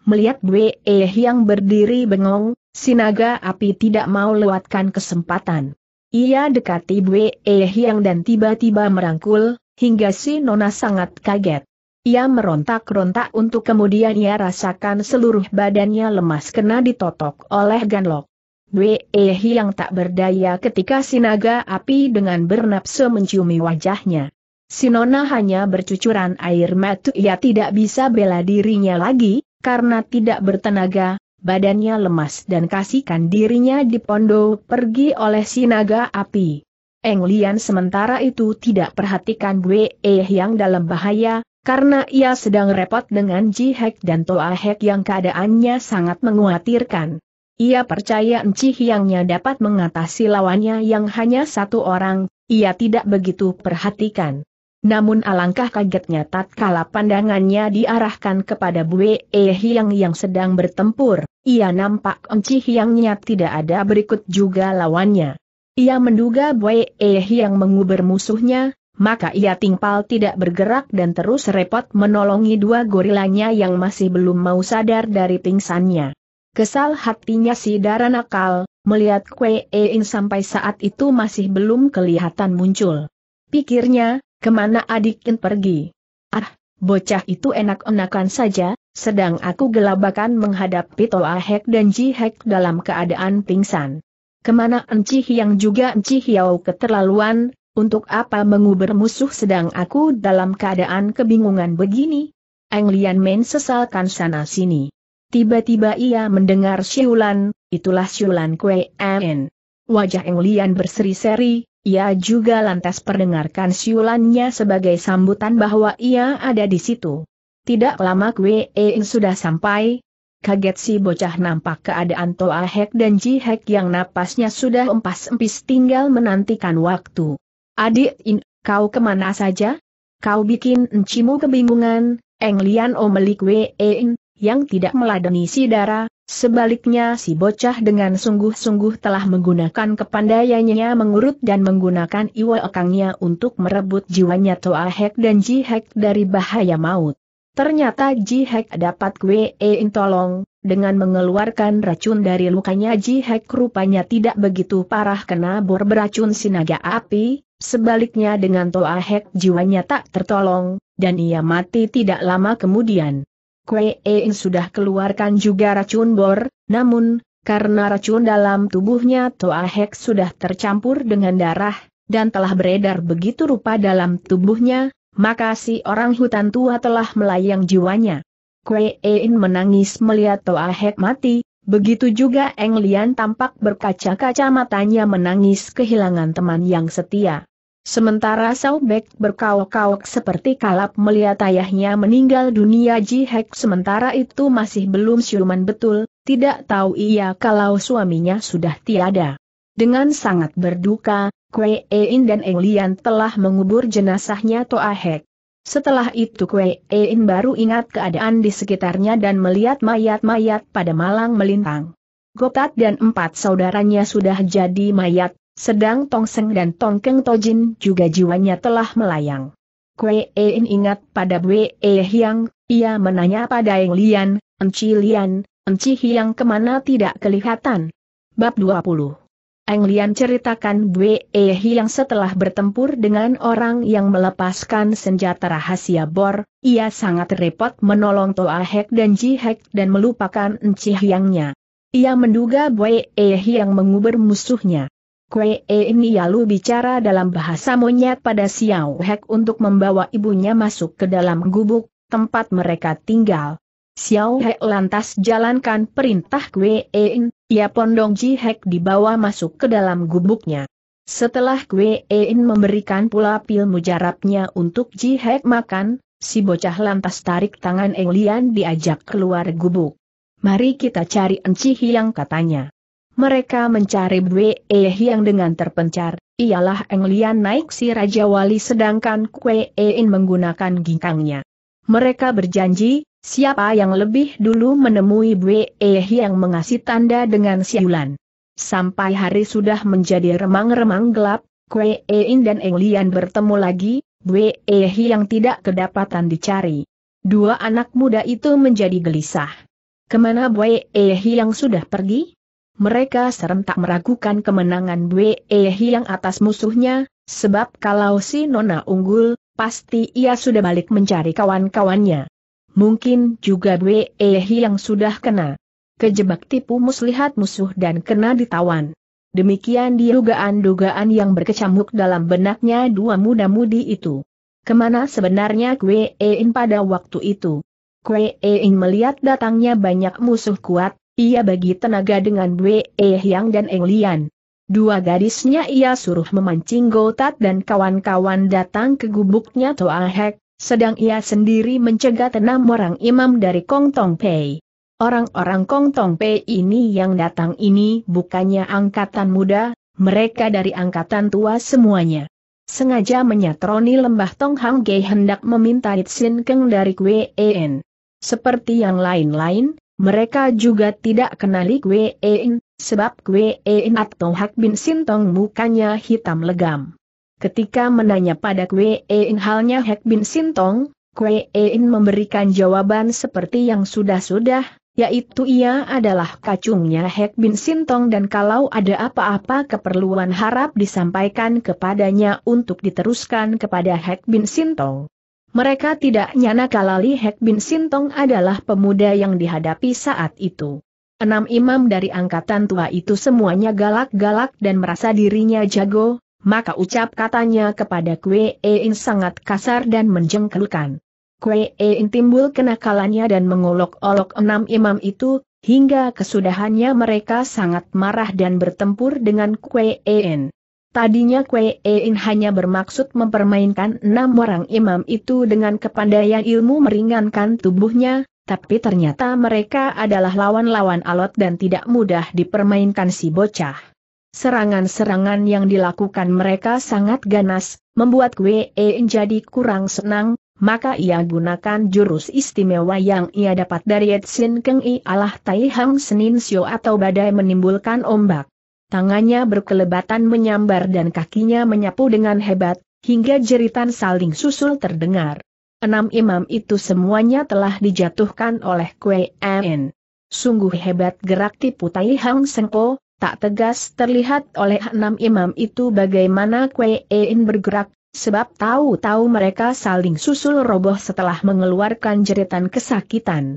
Melihat Eh yang berdiri bengong, sinaga api tidak mau lewatkan kesempatan. Ia dekati Eh yang dan tiba-tiba merangkul, hingga si Nona sangat kaget. Ia merontak-rontak untuk kemudian ia rasakan seluruh badannya lemas kena ditotok oleh ganlok. Brehi yang tak berdaya ketika sinaga api dengan bernapsu menciumi wajahnya. Sinona hanya bercucuran air mata ia tidak bisa bela dirinya lagi, karena tidak bertenaga, badannya lemas dan kasihkan dirinya di pondo pergi oleh sinaga api. Eng Lian sementara itu tidak perhatikan Bue yang dalam bahaya, karena ia sedang repot dengan Ji Hek dan Toa Hek yang keadaannya sangat menguatirkan. Ia percaya Enci Hyangnya dapat mengatasi lawannya yang hanya satu orang, ia tidak begitu perhatikan. Namun alangkah kagetnya tatkala pandangannya diarahkan kepada Bue E Hiang yang sedang bertempur, ia nampak Enci Hiangnya tidak ada berikut juga lawannya. Ia menduga Bue E Hiang menguber musuhnya, maka ia tingpal tidak bergerak dan terus repot menolongi dua gorilanya yang masih belum mau sadar dari pingsannya. Kesal hatinya si Dara nakal, melihat Kwe Ein sampai saat itu masih belum kelihatan muncul. Pikirnya, kemana adikin pergi? Ah, bocah itu enak-enakan saja, sedang aku gelabakan menghadapi Toa Hek dan Ji Hek dalam keadaan pingsan. Kemana Enci yang juga Enci Yau keterlaluan, untuk apa menguber musuh sedang aku dalam keadaan kebingungan begini? Eng Lian men sesalkan sana-sini. Tiba-tiba ia mendengar siulan, itulah siulan Kue En. Wajah Eng Lian berseri-seri, ia juga lantas perdengarkan siulannya sebagai sambutan bahwa ia ada di situ. Tidak lama Kue En sudah sampai, kaget si bocah nampak keadaan Toa Hek dan Ji Hek yang napasnya sudah empas-empis tinggal menantikan waktu. Adik In, kau kemana saja? Kau bikin encimu kebingungan, Eng Lian Omelik Kue En, yang tidak meladeni si darah, sebaliknya si bocah dengan sungguh-sungguh telah menggunakan kepandaiannya mengurut dan menggunakan iwa ekangnya untuk merebut jiwanya Toa Hek dan Ji Hek dari bahaya maut. Ternyata Ji Hek dapat Kwe In tolong, dengan mengeluarkan racun dari lukanya Ji Hek rupanya tidak begitu parah kena bor beracun sinaga api, sebaliknya dengan Toa Hek jiwanya tak tertolong, dan ia mati tidak lama kemudian. Kue Ein sudah keluarkan juga racun bor, namun, karena racun dalam tubuhnya Toa Hek sudah tercampur dengan darah, dan telah beredar begitu rupa dalam tubuhnya, maka si orang hutan tua telah melayang jiwanya. Kue Ein menangis melihat Toa Hek mati, begitu juga Eng Lian tampak berkaca-kaca matanya menangis kehilangan teman yang setia. Sementara Saubek berkaok-kaok seperti kalap melihat ayahnya meninggal dunia Jihek sementara itu masih belum siuman betul, tidak tahu ia kalau suaminya sudah tiada. Dengan sangat berduka, Kwe Ein dan Eng Lian telah mengubur jenazahnya Toa Hek. Setelah itu Kwe Ein baru ingat keadaan di sekitarnya dan melihat mayat-mayat pada malang melintang. Gotat dan empat saudaranya sudah jadi mayat, sedang Tong Seng dan Tong Keng Tojin juga jiwanya telah melayang. Kue In ingat pada Bwe Hyang, ia menanya pada Eng Lian, Enci Lian, Enci Hyang kemana tidak kelihatan. Bab 20 Eng Lian ceritakan Bwe Hyang setelah bertempur dengan orang yang melepaskan senjata rahasia Bor, ia sangat repot menolong Toa Hek dan Ji Hek dan melupakan Enci Hyangnya. Ia menduga Bwe Hyang mengubur musuhnya. Kue lalu eh, ya, bicara dalam bahasa monyet pada Xiao Hek untuk membawa ibunya masuk ke dalam gubuk, tempat mereka tinggal. Xiao Hek lantas jalankan perintah Kue En, eh, ia ya pondong Ji Hek dibawa masuk ke dalam gubuknya. Setelah Kue En eh, memberikan pula pil mujarabnya untuk Ji Hek makan, si bocah lantas tarik tangan Eng Lian diajak keluar gubuk. Mari kita cari Enci Hiang katanya mereka mencari Bwe Eh yang dengan terpencar, ialah Eng naik si Raja Wali sedangkan Kue In menggunakan ginkangnya. Mereka berjanji, siapa yang lebih dulu menemui Bwe Eh yang mengasih tanda dengan siulan. Sampai hari sudah menjadi remang-remang gelap, Kue In dan Englian bertemu lagi, Bwe Eh yang tidak kedapatan dicari. Dua anak muda itu menjadi gelisah. Kemana Bwe Eh yang sudah pergi? mereka serentak meragukan kemenangan Bwe yang atas musuhnya, sebab kalau si Nona unggul, pasti ia sudah balik mencari kawan-kawannya. Mungkin juga Bwe yang sudah kena. Kejebak tipu muslihat musuh dan kena ditawan. Demikian di dugaan-dugaan yang berkecamuk dalam benaknya dua muda-mudi itu. Kemana sebenarnya Kwe In pada waktu itu? E In melihat datangnya banyak musuh kuat, ia bagi tenaga dengan Bwe Hyang dan Eng Lian. Dua gadisnya ia suruh memancing Gotat dan kawan-kawan datang ke gubuknya Toa Hek, sedang ia sendiri mencegat enam orang imam dari Kong Tong Pei. Orang-orang Kong Tong Pei ini yang datang ini bukannya angkatan muda, mereka dari angkatan tua semuanya. Sengaja menyatroni lembah Tong Hang Ge hendak meminta Itsin Keng dari Kwe En. Seperti yang lain-lain, mereka juga tidak kenali Kwe Ein, sebab Kwe Ein atau Hak Bin Sintong mukanya hitam legam. Ketika menanya pada Kwe Ein halnya Hak Bin Sintong, Kwe Ein memberikan jawaban seperti yang sudah-sudah, yaitu ia adalah kacungnya Hek Bin Sintong dan kalau ada apa-apa keperluan harap disampaikan kepadanya untuk diteruskan kepada Hek Bin Sintong mereka tidak nyana kalau Li Hek Bin Sintong adalah pemuda yang dihadapi saat itu. Enam imam dari angkatan tua itu semuanya galak-galak dan merasa dirinya jago, maka ucap katanya kepada Kue In sangat kasar dan menjengkelkan. Kue In timbul kenakalannya dan mengolok-olok enam imam itu, hingga kesudahannya mereka sangat marah dan bertempur dengan Kue In. Tadinya Kwe In hanya bermaksud mempermainkan enam orang imam itu dengan kepandaian ilmu meringankan tubuhnya, tapi ternyata mereka adalah lawan-lawan alot dan tidak mudah dipermainkan si bocah. Serangan-serangan yang dilakukan mereka sangat ganas, membuat Kwe In jadi kurang senang, maka ia gunakan jurus istimewa yang ia dapat dari Edsin Keng I Allah Tai Hang Senin Sio atau badai menimbulkan ombak tangannya berkelebatan menyambar dan kakinya menyapu dengan hebat, hingga jeritan saling susul terdengar. Enam imam itu semuanya telah dijatuhkan oleh Kue En. Sungguh hebat gerak tipu Tai Hang Sengpo, tak tegas terlihat oleh enam imam itu bagaimana Kue En bergerak, sebab tahu-tahu mereka saling susul roboh setelah mengeluarkan jeritan kesakitan.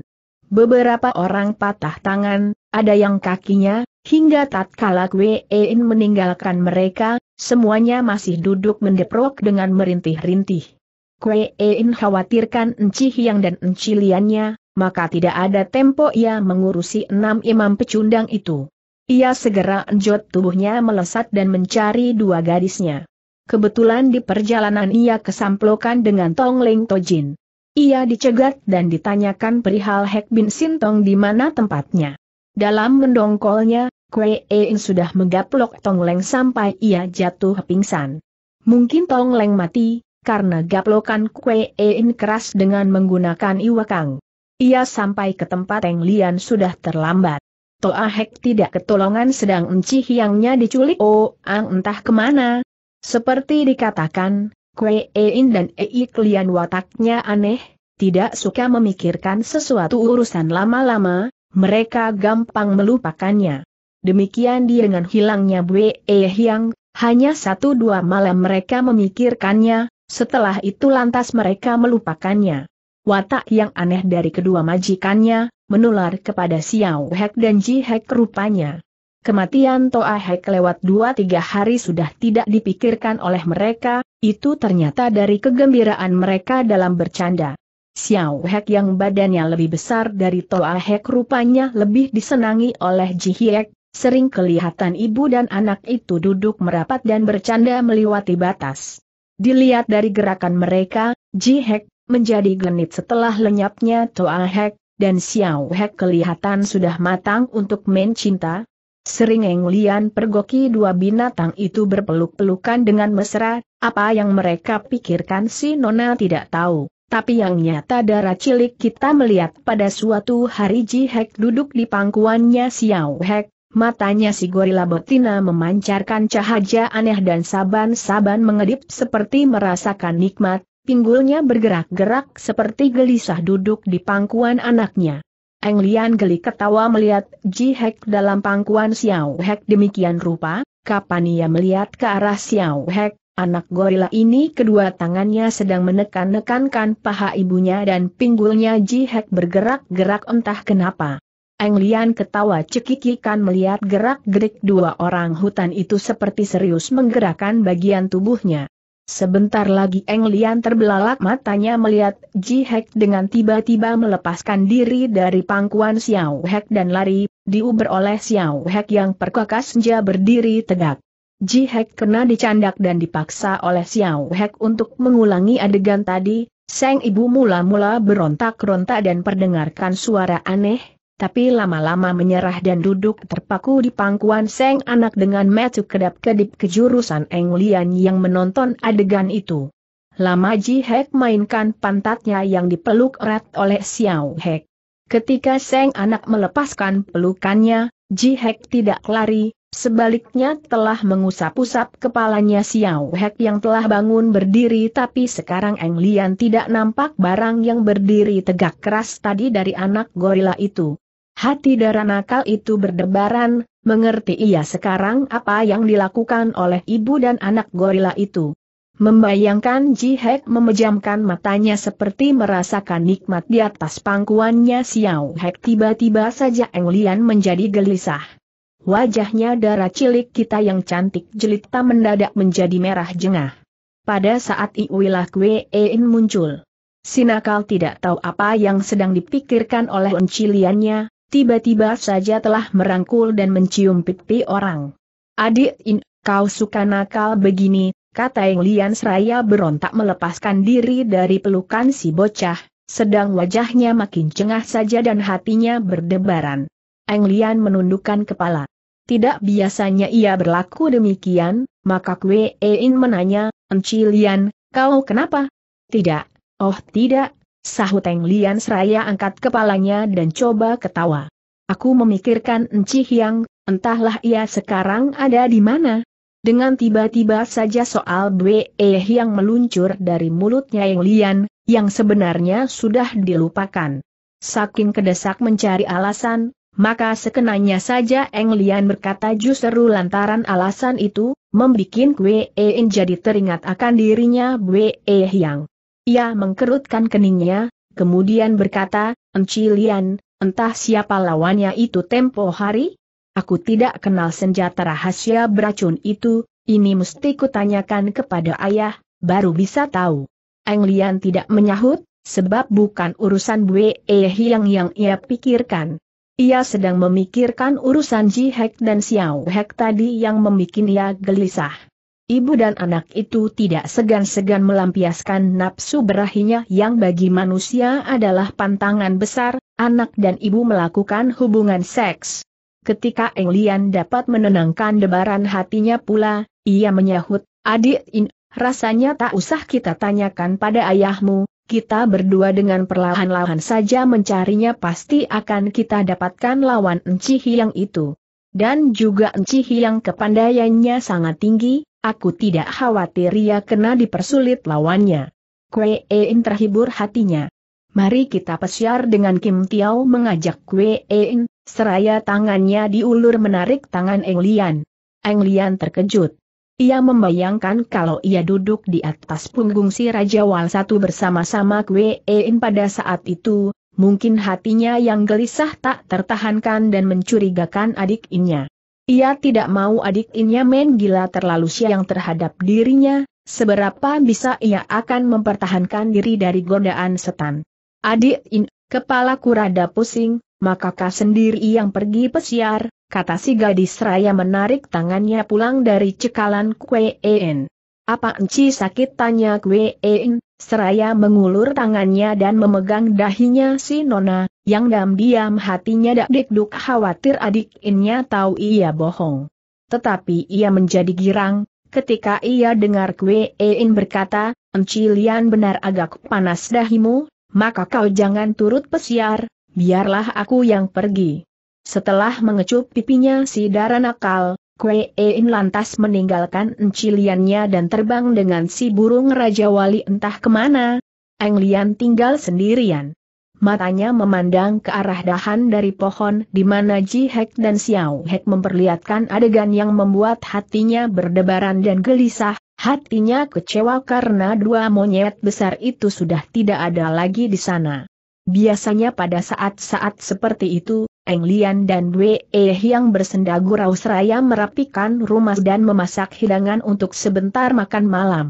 Beberapa orang patah tangan, ada yang kakinya, Hingga tatkala Kwein meninggalkan mereka, semuanya masih duduk mendeprok dengan merintih-rintih. Kwein khawatirkan Enci Hiang dan Enci Liannya, maka tidak ada tempo ia mengurusi enam imam pecundang itu. Ia segera enjot tubuhnya melesat dan mencari dua gadisnya. Kebetulan di perjalanan ia kesamplokan dengan Tong Leng Tojin. Ia dicegat dan ditanyakan perihal Hek Bin Sintong di mana tempatnya. Dalam mendongkolnya, Kue Ein sudah menggaplok Tongleng sampai ia jatuh pingsan. Mungkin Tongleng mati, karena gaplokan Kue Ein keras dengan menggunakan iwakang. Ia sampai ke tempat yang Lian sudah terlambat. Toa Hek tidak ketolongan sedang Enci Hiangnya diculik Oh Ang entah kemana. Seperti dikatakan, Kue Ein dan Ei Lian wataknya aneh, tidak suka memikirkan sesuatu urusan lama-lama, mereka gampang melupakannya. Demikian dia dengan hilangnya E Hyang, hanya satu dua malam mereka memikirkannya, setelah itu lantas mereka melupakannya. Watak yang aneh dari kedua majikannya, menular kepada Xiao Hek dan Ji Hek rupanya. Kematian Toa Hek lewat dua tiga hari sudah tidak dipikirkan oleh mereka, itu ternyata dari kegembiraan mereka dalam bercanda. Xiao Hek yang badannya lebih besar dari Toa Hek rupanya lebih disenangi oleh Ji Hiek, sering kelihatan ibu dan anak itu duduk merapat dan bercanda meliwati batas. Dilihat dari gerakan mereka, Ji Hek menjadi genit setelah lenyapnya Toa Hek, dan Xiao Hek kelihatan sudah matang untuk main cinta. Sering Lian pergoki dua binatang itu berpeluk-pelukan dengan mesra, apa yang mereka pikirkan si Nona tidak tahu. Tapi yang nyata darah cilik kita melihat pada suatu hari Ji Hek duduk di pangkuannya Xiao Hek, matanya si gorila betina memancarkan cahaya aneh dan saban-saban mengedip seperti merasakan nikmat, pinggulnya bergerak-gerak seperti gelisah duduk di pangkuan anaknya. Eng Lian geli ketawa melihat Ji Hek dalam pangkuan Xiao Hek demikian rupa, kapan ia melihat ke arah Xiao Hek, Anak gorila ini kedua tangannya sedang menekan-nekankan paha ibunya dan pinggulnya Jihek bergerak-gerak entah kenapa. Eng Lian ketawa cekikikan melihat gerak-gerik dua orang hutan itu seperti serius menggerakkan bagian tubuhnya. Sebentar lagi Eng Lian terbelalak matanya melihat Ji Hek dengan tiba-tiba melepaskan diri dari pangkuan Xiao Hek dan lari, diuber oleh Xiao Hek yang perkakas senja berdiri tegak. Ji Hek kena dicandak dan dipaksa oleh Xiao Hek untuk mengulangi adegan tadi, Seng ibu mula-mula berontak-rontak dan perdengarkan suara aneh, tapi lama-lama menyerah dan duduk terpaku di pangkuan Seng anak dengan metu kedap-kedip ke jurusan Eng Lian yang menonton adegan itu. Lama Ji Hek mainkan pantatnya yang dipeluk erat oleh Xiao Hek. Ketika Seng anak melepaskan pelukannya, Ji Hek tidak lari, Sebaliknya telah mengusap-usap kepalanya Xiao Hek yang telah bangun berdiri tapi sekarang Eng Lian tidak nampak barang yang berdiri tegak keras tadi dari anak gorila itu. Hati darah nakal itu berdebaran, mengerti ia sekarang apa yang dilakukan oleh ibu dan anak gorila itu. Membayangkan Ji Hek memejamkan matanya seperti merasakan nikmat di atas pangkuannya Xiao Hek tiba-tiba saja Eng Lian menjadi gelisah. Wajahnya darah cilik kita yang cantik jelita mendadak menjadi merah jengah. Pada saat Iwilah Kwein muncul. Sinakal tidak tahu apa yang sedang dipikirkan oleh Onciliannya, tiba-tiba saja telah merangkul dan mencium pipi orang. Adik In, kau suka nakal begini, kata yang Lian Seraya berontak melepaskan diri dari pelukan si bocah, sedang wajahnya makin cengah saja dan hatinya berdebaran. Eng Lian menundukkan kepala. Tidak biasanya ia berlaku demikian, maka Kwe Ein menanya, Enci kau kenapa? Tidak, oh tidak, sahut Eng Lian seraya angkat kepalanya dan coba ketawa. Aku memikirkan Enci Hiang, entahlah ia sekarang ada di mana. Dengan tiba-tiba saja soal Bwe yang e meluncur dari mulutnya Eng Lian, yang sebenarnya sudah dilupakan. Saking kedesak mencari alasan, maka sekenanya saja Eng Lian berkata justru lantaran alasan itu, membikin Kwe En jadi teringat akan dirinya Bwe Yang. Ia mengkerutkan keningnya, kemudian berkata, Enci Lian, entah siapa lawannya itu tempo hari? Aku tidak kenal senjata rahasia beracun itu, ini mesti kutanyakan kepada ayah, baru bisa tahu. Eng Lian tidak menyahut, sebab bukan urusan Bwe Hiang yang ia pikirkan. Ia sedang memikirkan urusan Ji Hek dan Xiao Hek tadi yang membuat ia gelisah. Ibu dan anak itu tidak segan-segan melampiaskan nafsu berahinya yang bagi manusia adalah pantangan besar, anak dan ibu melakukan hubungan seks. Ketika Eng Lian dapat menenangkan debaran hatinya pula, ia menyahut, Adik In, rasanya tak usah kita tanyakan pada ayahmu, kita berdua dengan perlahan-lahan saja mencarinya pasti akan kita dapatkan lawan Enci Hiang itu. Dan juga Enci Hiang kepandaiannya sangat tinggi, aku tidak khawatir ia kena dipersulit lawannya. Kue In terhibur hatinya. Mari kita pesiar dengan Kim Tiao mengajak Kue In, seraya tangannya diulur menarik tangan Eng Lian. Eng Lian terkejut. Ia membayangkan kalau ia duduk di atas punggung si Raja Wal satu bersama-sama Kwe In pada saat itu, mungkin hatinya yang gelisah tak tertahankan dan mencurigakan adik inya. Ia tidak mau adik inya main gila terlalu siang terhadap dirinya, seberapa bisa ia akan mempertahankan diri dari godaan setan. Adik In, kepala kurada pusing, maka kau sendiri yang pergi pesiar, kata si gadis seraya menarik tangannya pulang dari cekalan Kue Apa enci sakit tanya Kue seraya mengulur tangannya dan memegang dahinya si Nona, yang diam-diam hatinya dak dikduk khawatir adik innya tahu ia bohong. Tetapi ia menjadi girang, ketika ia dengar Kue berkata, enci lian benar agak panas dahimu, maka kau jangan turut pesiar, biarlah aku yang pergi. Setelah mengecup pipinya si darah nakal, Kue In lantas meninggalkan enciliannya dan terbang dengan si burung Raja Wali entah kemana. Eng Lian tinggal sendirian. Matanya memandang ke arah dahan dari pohon di mana Ji Hek dan Xiao Hek memperlihatkan adegan yang membuat hatinya berdebaran dan gelisah, hatinya kecewa karena dua monyet besar itu sudah tidak ada lagi di sana. Biasanya pada saat-saat seperti itu, Eng Lian dan Bwe yang bersenda gurau seraya merapikan rumah dan memasak hidangan untuk sebentar makan malam.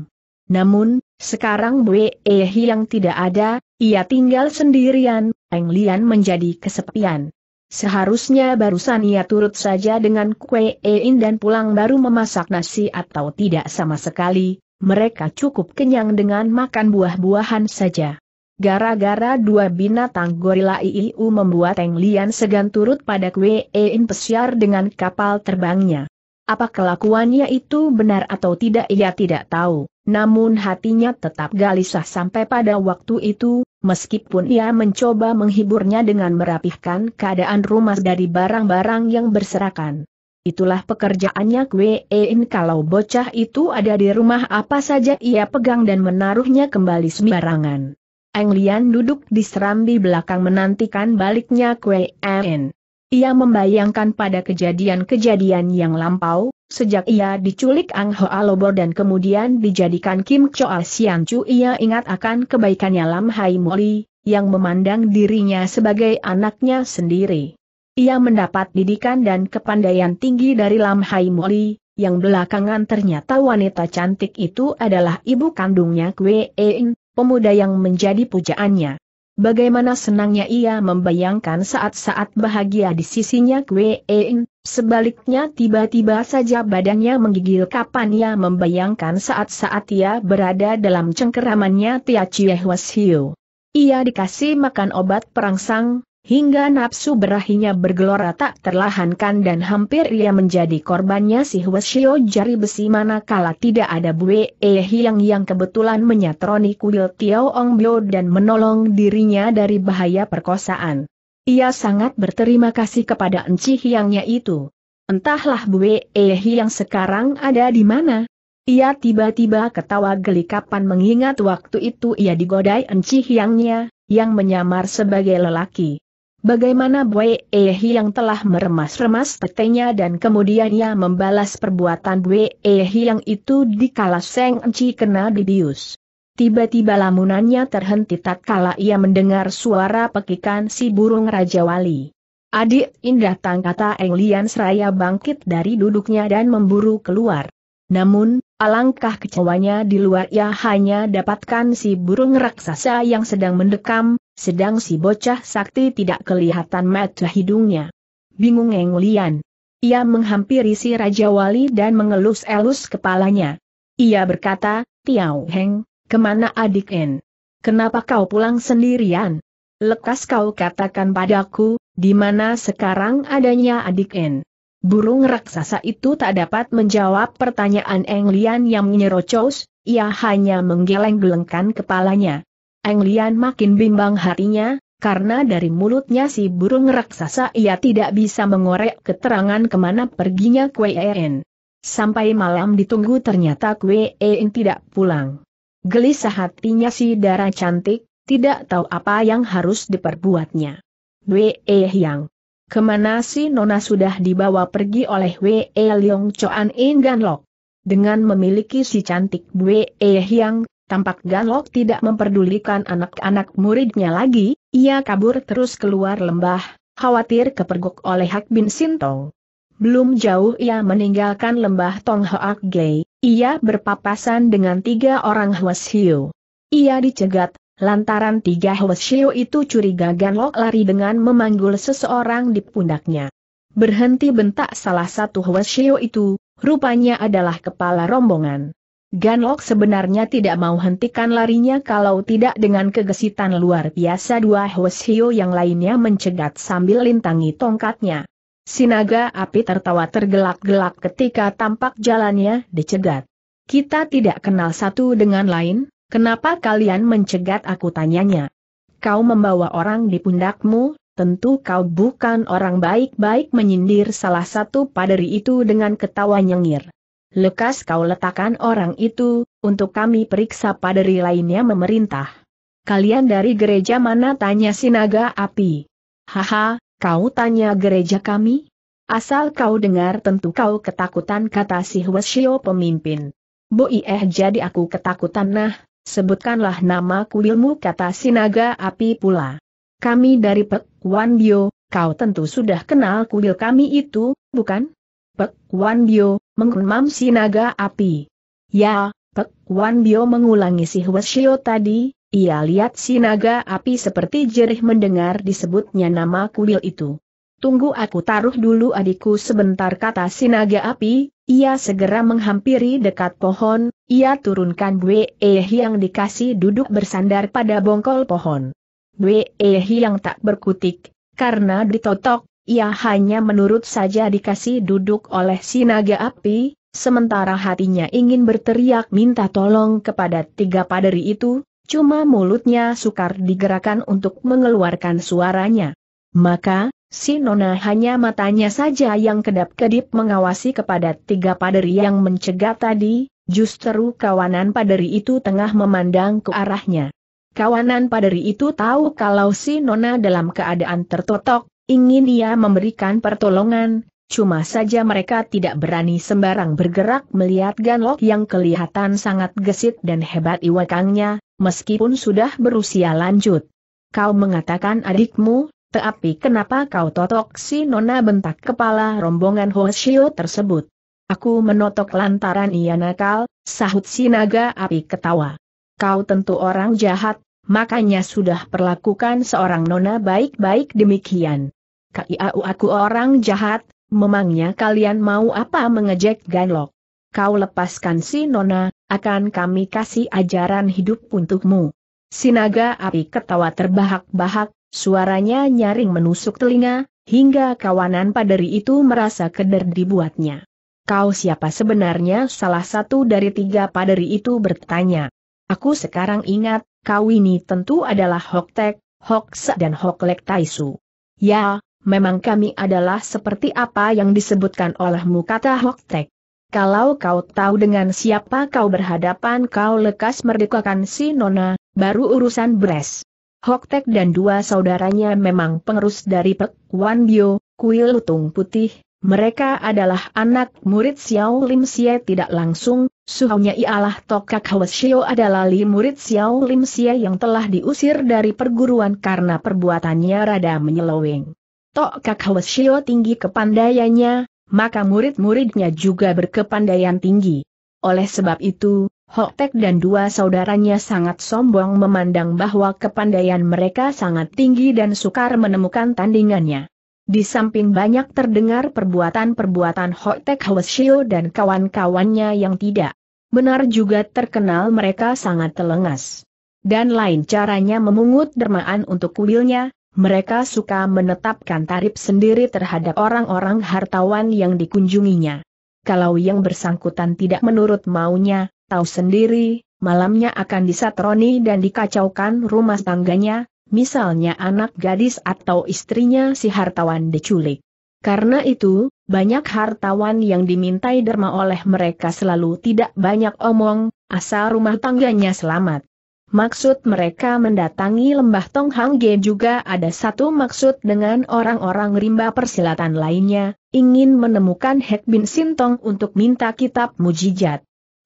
Namun, sekarang Bwe yang tidak ada, ia tinggal sendirian, Eng Lian menjadi kesepian. Seharusnya barusan ia turut saja dengan kue In dan pulang baru memasak nasi atau tidak sama sekali, mereka cukup kenyang dengan makan buah-buahan saja. Gara-gara dua binatang gorila IIU membuat Eng Lian segan turut pada Kwe In Pesiar dengan kapal terbangnya. Apa kelakuannya itu benar atau tidak ia tidak tahu, namun hatinya tetap galisah sampai pada waktu itu, meskipun ia mencoba menghiburnya dengan merapihkan keadaan rumah dari barang-barang yang berserakan. Itulah pekerjaannya Kwe In kalau bocah itu ada di rumah apa saja ia pegang dan menaruhnya kembali sembarangan. Eng Lian duduk di serambi belakang menantikan baliknya Kue En. Ia membayangkan pada kejadian-kejadian yang lampau, sejak ia diculik Ang Hoa Lobo dan kemudian dijadikan Kim Choa Sian Chu ia ingat akan kebaikannya Lam Hai Moli, yang memandang dirinya sebagai anaknya sendiri. Ia mendapat didikan dan kepandaian tinggi dari Lam Hai Moli, yang belakangan ternyata wanita cantik itu adalah ibu kandungnya Kue En, pemuda yang menjadi pujaannya. Bagaimana senangnya ia membayangkan saat-saat bahagia di sisinya Kwein, sebaliknya tiba-tiba saja badannya menggigil kapan ia membayangkan saat-saat ia berada dalam cengkeramannya Tia Chie Ia dikasih makan obat perangsang, hingga nafsu berahinya bergelora tak terlahankan dan hampir ia menjadi korbannya si Hweshio jari besi manakala tidak ada Bue Ehyang yang kebetulan menyatroni kuil Tiao Ong Bio dan menolong dirinya dari bahaya perkosaan. Ia sangat berterima kasih kepada Enci Hiangnya itu. Entahlah Bue Ehyang sekarang ada di mana. Ia tiba-tiba ketawa geli kapan mengingat waktu itu ia digodai Enci Hiangnya, yang menyamar sebagai lelaki. Bagaimana Bwe Ehi yang telah meremas-remas petenya dan kemudian ia membalas perbuatan Bwe Ehi yang itu di kala Seng Enci kena dibius. Tiba-tiba lamunannya terhenti tatkala ia mendengar suara pekikan si burung Raja Wali. Adik indah tang kata Eng Lian Seraya bangkit dari duduknya dan memburu keluar. Namun, alangkah kecewanya di luar ia hanya dapatkan si burung raksasa yang sedang mendekam, sedang si bocah sakti tidak kelihatan mata hidungnya. Bingung Lian. Ia menghampiri si Raja Wali dan mengelus-elus kepalanya. Ia berkata, Tiau Heng, kemana adik En? Kenapa kau pulang sendirian? Lekas kau katakan padaku, di mana sekarang adanya adik En? Burung raksasa itu tak dapat menjawab pertanyaan Lian yang menyerocos, ia hanya menggeleng-gelengkan kepalanya. Eng Lian makin bimbang hatinya, karena dari mulutnya si burung raksasa ia tidak bisa mengorek keterangan kemana perginya Kue En. Sampai malam ditunggu ternyata Kue En tidak pulang. Gelisah hatinya si darah cantik, tidak tahu apa yang harus diperbuatnya. Wei Yang. Kemana si Nona sudah dibawa pergi oleh Wei Leong Choan Enggan Lok. Dengan memiliki si cantik Wei Yang, tampak Ganlok tidak memperdulikan anak-anak muridnya lagi, ia kabur terus keluar lembah, khawatir kepergok oleh Hak Bin Sintong. Belum jauh ia meninggalkan lembah Tong Hoak Gei, ia berpapasan dengan tiga orang Hiu. Ia dicegat, lantaran tiga Hiu itu curiga Ganlok lari dengan memanggul seseorang di pundaknya. Berhenti bentak salah satu Hiu itu, rupanya adalah kepala rombongan. Ganlok sebenarnya tidak mau hentikan larinya kalau tidak dengan kegesitan luar biasa dua Hoshio yang lainnya mencegat sambil lintangi tongkatnya. Sinaga api tertawa tergelak-gelak ketika tampak jalannya dicegat. Kita tidak kenal satu dengan lain, kenapa kalian mencegat aku tanyanya. Kau membawa orang di pundakmu, tentu kau bukan orang baik-baik menyindir salah satu paderi itu dengan ketawa nyengir lekas kau letakkan orang itu, untuk kami periksa paderi lainnya memerintah. Kalian dari gereja mana tanya sinaga api? Haha, kau tanya gereja kami? Asal kau dengar tentu kau ketakutan kata si Hwasyo pemimpin. eh jadi aku ketakutan nah, sebutkanlah nama kuilmu kata sinaga api pula. Kami dari Pek Wan Bio, kau tentu sudah kenal kuil kami itu, bukan? Pek Wan Bio, menggemam si naga api. Ya, Pek Wan Bio mengulangi si Hwasyo tadi, ia lihat si naga api seperti jerih mendengar disebutnya nama kuil itu. Tunggu aku taruh dulu adikku sebentar kata si naga api, ia segera menghampiri dekat pohon, ia turunkan Bwe yang e dikasih duduk bersandar pada bongkol pohon. Bwe yang e tak berkutik, karena ditotok, ia hanya menurut saja dikasih duduk oleh si naga api, sementara hatinya ingin berteriak minta tolong kepada tiga paderi itu, cuma mulutnya sukar digerakkan untuk mengeluarkan suaranya. Maka, si Nona hanya matanya saja yang kedap-kedip mengawasi kepada tiga paderi yang mencegah tadi, Justru kawanan paderi itu tengah memandang ke arahnya. Kawanan paderi itu tahu kalau si Nona dalam keadaan tertotok, Ingin ia memberikan pertolongan, cuma saja mereka tidak berani sembarang bergerak melihat Ganlok yang kelihatan sangat gesit dan hebat iwakangnya, meskipun sudah berusia lanjut. Kau mengatakan adikmu, tapi kenapa kau totok si nona bentak kepala rombongan Hoshio tersebut? Aku menotok lantaran ia nakal, sahut si naga api ketawa. Kau tentu orang jahat, makanya sudah perlakukan seorang nona baik-baik demikian. Kiau aku orang jahat, memangnya kalian mau apa mengejek Ganlok? Kau lepaskan si nona, akan kami kasih ajaran hidup untukmu. Sinaga api ketawa terbahak-bahak, suaranya nyaring menusuk telinga, hingga kawanan paderi itu merasa keder dibuatnya. Kau siapa sebenarnya salah satu dari tiga paderi itu bertanya. Aku sekarang ingat, kau ini tentu adalah Hoktek, Tek, dan Hoklek Taisu. Ya, memang kami adalah seperti apa yang disebutkan olehmu kata Hoktek. Kalau kau tahu dengan siapa kau berhadapan kau lekas merdekakan si Nona, baru urusan beres. Hoktek dan dua saudaranya memang pengerus dari Pek Wan Bio, kuil lutung putih, mereka adalah anak murid Xiao Lim Xie tidak langsung, suhunya ialah Tokak Hwasio adalah li murid Xiao Lim Xie yang telah diusir dari perguruan karena perbuatannya rada menyeleweng. Tokak Hwasio tinggi kepandaiannya, maka murid-muridnya juga berkepandaian tinggi. Oleh sebab itu, Hoktek dan dua saudaranya sangat sombong memandang bahwa kepandaian mereka sangat tinggi dan sukar menemukan tandingannya. Di samping banyak terdengar perbuatan-perbuatan Hotek Hwasyo dan kawan-kawannya yang tidak benar juga terkenal mereka sangat telengas. Dan lain caranya memungut dermaan untuk kuilnya, mereka suka menetapkan tarif sendiri terhadap orang-orang hartawan yang dikunjunginya. Kalau yang bersangkutan tidak menurut maunya, tahu sendiri, malamnya akan disatroni dan dikacaukan rumah tangganya, Misalnya anak gadis atau istrinya si hartawan diculik. Karena itu, banyak hartawan yang dimintai derma oleh mereka selalu tidak banyak omong, asal rumah tangganya selamat. Maksud mereka mendatangi lembah Tonghangge juga ada satu maksud dengan orang-orang rimba persilatan lainnya, ingin menemukan Hek Bin Sintong untuk minta kitab mujijat.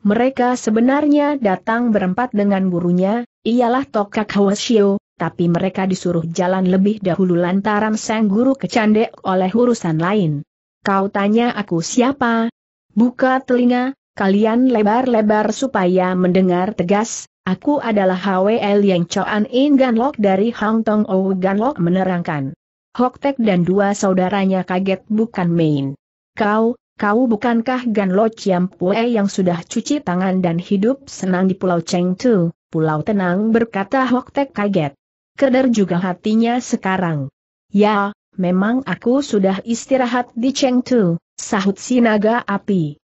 Mereka sebenarnya datang berempat dengan gurunya, ialah Tokak Hwasyo, tapi mereka disuruh jalan lebih dahulu lantaran sang guru kecandek oleh urusan lain. Kau tanya aku siapa? Buka telinga, kalian lebar-lebar supaya mendengar tegas, aku adalah HWL yang Choan In Ganlok dari Hang Tong Ou Ganlok menerangkan. Hok Tek dan dua saudaranya kaget bukan main. Kau, kau bukankah Ganlo Chiam Pue yang sudah cuci tangan dan hidup senang di Pulau Tu, Pulau Tenang berkata Hok Tek kaget keder juga hatinya sekarang. Ya, memang aku sudah istirahat di Chengdu, sahut si naga api.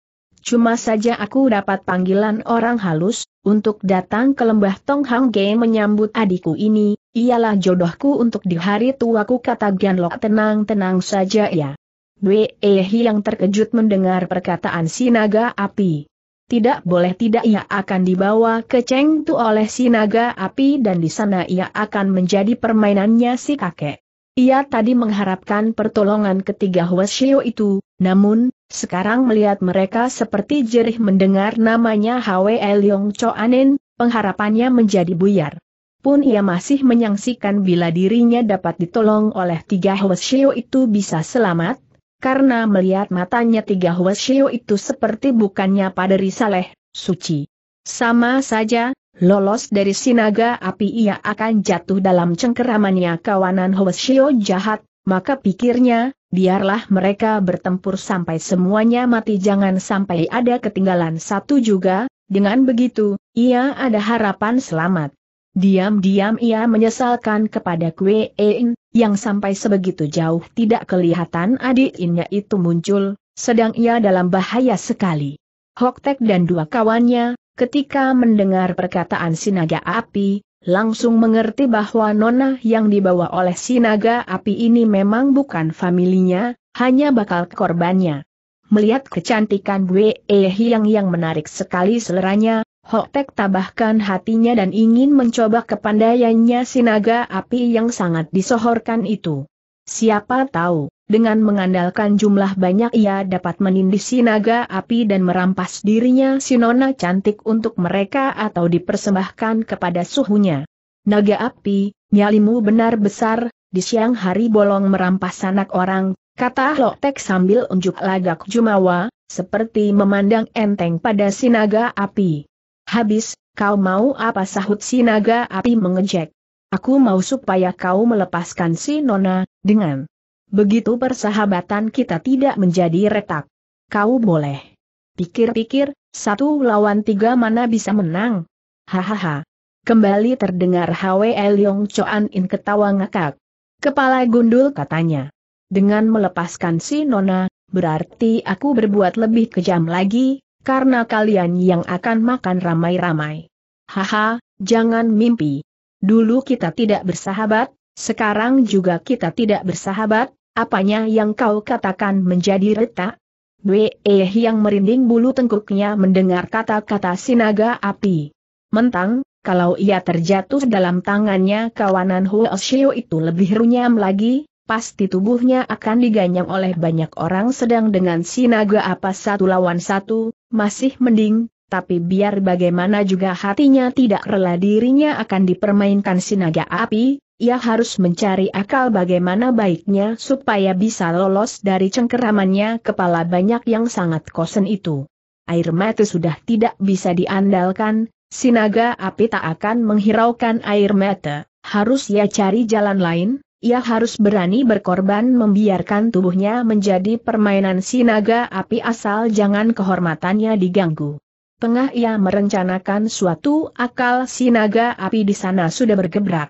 Cuma saja aku dapat panggilan orang halus, untuk datang ke lembah Tong Hang Ge menyambut adikku ini, ialah jodohku untuk di hari tuaku kata Lo tenang-tenang saja ya. Wei yang terkejut mendengar perkataan si naga api tidak boleh tidak ia akan dibawa ke Chengtu oleh si naga api dan di sana ia akan menjadi permainannya si kakek. Ia tadi mengharapkan pertolongan ketiga Hwasyo itu, namun, sekarang melihat mereka seperti jerih mendengar namanya Hwe Leong Choanen, pengharapannya menjadi buyar. Pun ia masih menyaksikan bila dirinya dapat ditolong oleh tiga Hwasyo itu bisa selamat, karena melihat matanya tiga Huasio itu seperti bukannya pada saleh, suci. Sama saja, lolos dari sinaga api ia akan jatuh dalam cengkeramannya kawanan Huasio jahat, maka pikirnya, biarlah mereka bertempur sampai semuanya mati jangan sampai ada ketinggalan satu juga, dengan begitu, ia ada harapan selamat. Diam-diam ia menyesalkan kepada Kwein, yang sampai sebegitu jauh tidak kelihatan adiknya itu muncul, sedang ia dalam bahaya sekali. Hoktek dan dua kawannya, ketika mendengar perkataan Sinaga Api, langsung mengerti bahwa nona yang dibawa oleh Sinaga Api ini memang bukan familinya, hanya bakal korbannya. Melihat kecantikan Wei Hyang yang menarik sekali seleranya, Hok tabahkan hatinya dan ingin mencoba kepandaiannya sinaga api yang sangat disohorkan itu. Siapa tahu, dengan mengandalkan jumlah banyak ia dapat menindih sinaga api dan merampas dirinya Sinona cantik untuk mereka atau dipersembahkan kepada suhunya. Naga api, nyalimu benar besar, di siang hari bolong merampas anak orang, kata Hok sambil unjuk lagak Jumawa, seperti memandang enteng pada sinaga api. Habis, kau mau apa sahut si naga api mengejek. Aku mau supaya kau melepaskan si nona, dengan begitu persahabatan kita tidak menjadi retak. Kau boleh. Pikir-pikir, satu lawan tiga mana bisa menang? Hahaha. Kembali terdengar Hwe Leong Choan In ketawa ngakak. Kepala gundul katanya. Dengan melepaskan si nona, berarti aku berbuat lebih kejam lagi, karena kalian yang akan makan ramai-ramai. Haha, jangan mimpi. Dulu kita tidak bersahabat, sekarang juga kita tidak bersahabat, apanya yang kau katakan menjadi retak? Weh eh, yang merinding bulu tengkuknya mendengar kata-kata sinaga api. Mentang, kalau ia terjatuh dalam tangannya kawanan Huo Xiu itu lebih runyam lagi, pasti tubuhnya akan diganyang oleh banyak orang sedang dengan sinaga apa satu lawan satu, masih mending, tapi biar bagaimana juga hatinya tidak rela dirinya akan dipermainkan sinaga api, ia harus mencari akal bagaimana baiknya supaya bisa lolos dari cengkeramannya kepala banyak yang sangat kosen itu. Air mata sudah tidak bisa diandalkan, sinaga api tak akan menghiraukan air mata, harus ia cari jalan lain, ia harus berani berkorban membiarkan tubuhnya menjadi permainan si naga api asal jangan kehormatannya diganggu. Tengah ia merencanakan suatu akal si naga api di sana sudah bergebrak.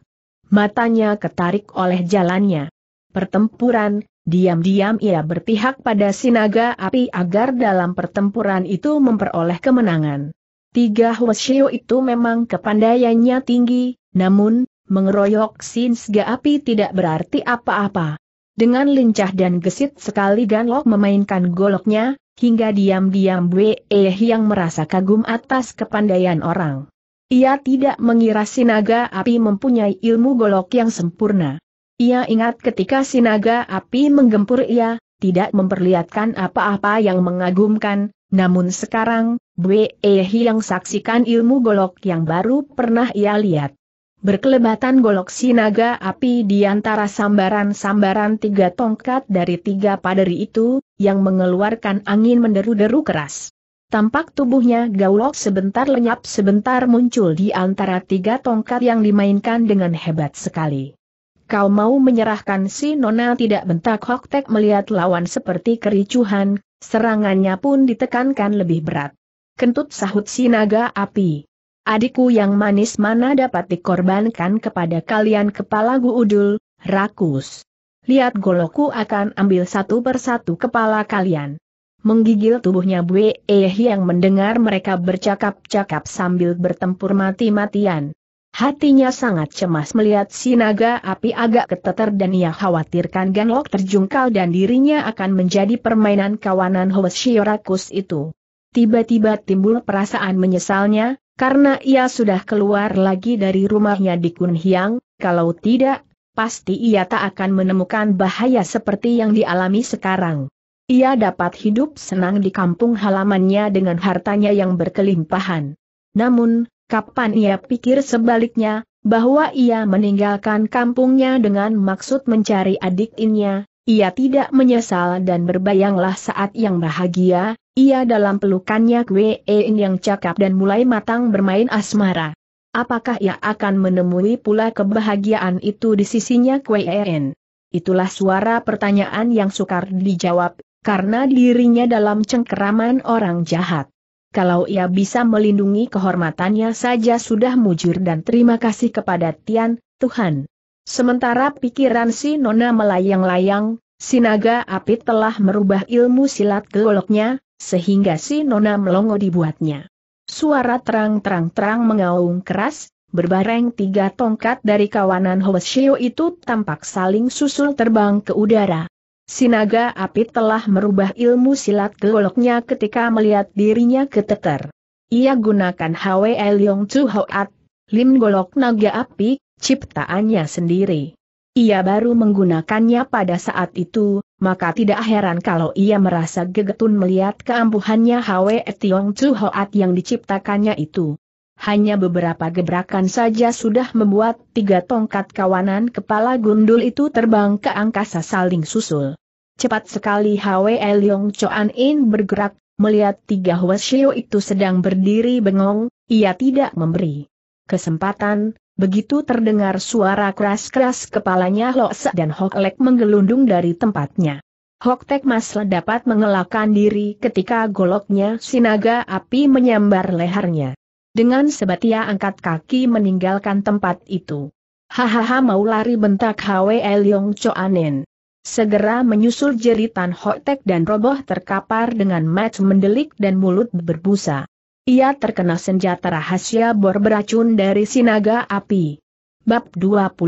Matanya ketarik oleh jalannya. Pertempuran, diam-diam ia berpihak pada si naga api agar dalam pertempuran itu memperoleh kemenangan. Tiga Hwasyo itu memang kepandaiannya tinggi, namun, mengeroyok Sinsga api tidak berarti apa-apa. Dengan lincah dan gesit sekali Ganlok memainkan goloknya, hingga diam-diam Wei eh yang merasa kagum atas kepandaian orang. Ia tidak mengira sinaga api mempunyai ilmu golok yang sempurna. Ia ingat ketika sinaga api menggempur ia, tidak memperlihatkan apa-apa yang mengagumkan, namun sekarang, Bwe eh yang saksikan ilmu golok yang baru pernah ia lihat. Berkelebatan golok sinaga api di antara sambaran-sambaran tiga tongkat dari tiga paderi itu, yang mengeluarkan angin menderu-deru keras. Tampak tubuhnya gaulok sebentar lenyap sebentar muncul di antara tiga tongkat yang dimainkan dengan hebat sekali. Kau mau menyerahkan si Nona tidak bentak Hoktek melihat lawan seperti kericuhan, serangannya pun ditekankan lebih berat. Kentut sahut si naga api adikku yang manis mana dapat dikorbankan kepada kalian kepala guudul, rakus. Lihat goloku akan ambil satu persatu kepala kalian. Menggigil tubuhnya Bue Eh yang mendengar mereka bercakap-cakap sambil bertempur mati-matian. Hatinya sangat cemas melihat si naga api agak keteter dan ia khawatirkan Ganlok terjungkal dan dirinya akan menjadi permainan kawanan Hoshiorakus itu. Tiba-tiba timbul perasaan menyesalnya, karena ia sudah keluar lagi dari rumahnya di Kunhiang, kalau tidak, pasti ia tak akan menemukan bahaya seperti yang dialami sekarang. Ia dapat hidup senang di kampung halamannya dengan hartanya yang berkelimpahan. Namun, kapan ia pikir sebaliknya, bahwa ia meninggalkan kampungnya dengan maksud mencari adik inya, ia tidak menyesal dan berbayanglah saat yang bahagia, ia dalam pelukannya Kwe yang cakap dan mulai matang bermain asmara. Apakah ia akan menemui pula kebahagiaan itu di sisinya Kwe Itulah suara pertanyaan yang sukar dijawab, karena dirinya dalam cengkeraman orang jahat. Kalau ia bisa melindungi kehormatannya saja sudah mujur dan terima kasih kepada Tian, Tuhan. Sementara pikiran si Nona melayang-layang, si naga api telah merubah ilmu silat goloknya, sehingga si Nona melongo dibuatnya. Suara terang-terang-terang mengaung keras, berbareng tiga tongkat dari kawanan Hoshio itu tampak saling susul terbang ke udara. Sinaga api telah merubah ilmu silat goloknya ketika melihat dirinya keteter. Ia gunakan Hwe Leong Chu Hoat, Lim Golok Naga Api, ciptaannya sendiri. Ia baru menggunakannya pada saat itu, maka tidak heran kalau ia merasa gegetun melihat keampuhannya Hwe Tiong Chu Hoat yang diciptakannya itu. Hanya beberapa gebrakan saja sudah membuat tiga tongkat kawanan kepala gundul itu terbang ke angkasa saling susul. Cepat sekali Hwe Leong Choan In bergerak, melihat tiga Shio itu sedang berdiri bengong, ia tidak memberi kesempatan, Begitu terdengar suara keras-keras kepalanya Lo dan Hok Lek menggelundung dari tempatnya. Hok Tek dapat mengelakkan diri ketika goloknya sinaga api menyambar lehernya. Dengan sebatia angkat kaki meninggalkan tempat itu. Hahaha mau lari bentak Hwe Yong Choanen. Segera menyusul jeritan Hok dan roboh terkapar dengan mat mendelik dan mulut berbusa. Ia terkena senjata rahasia bor beracun dari sinaga api. Bab 21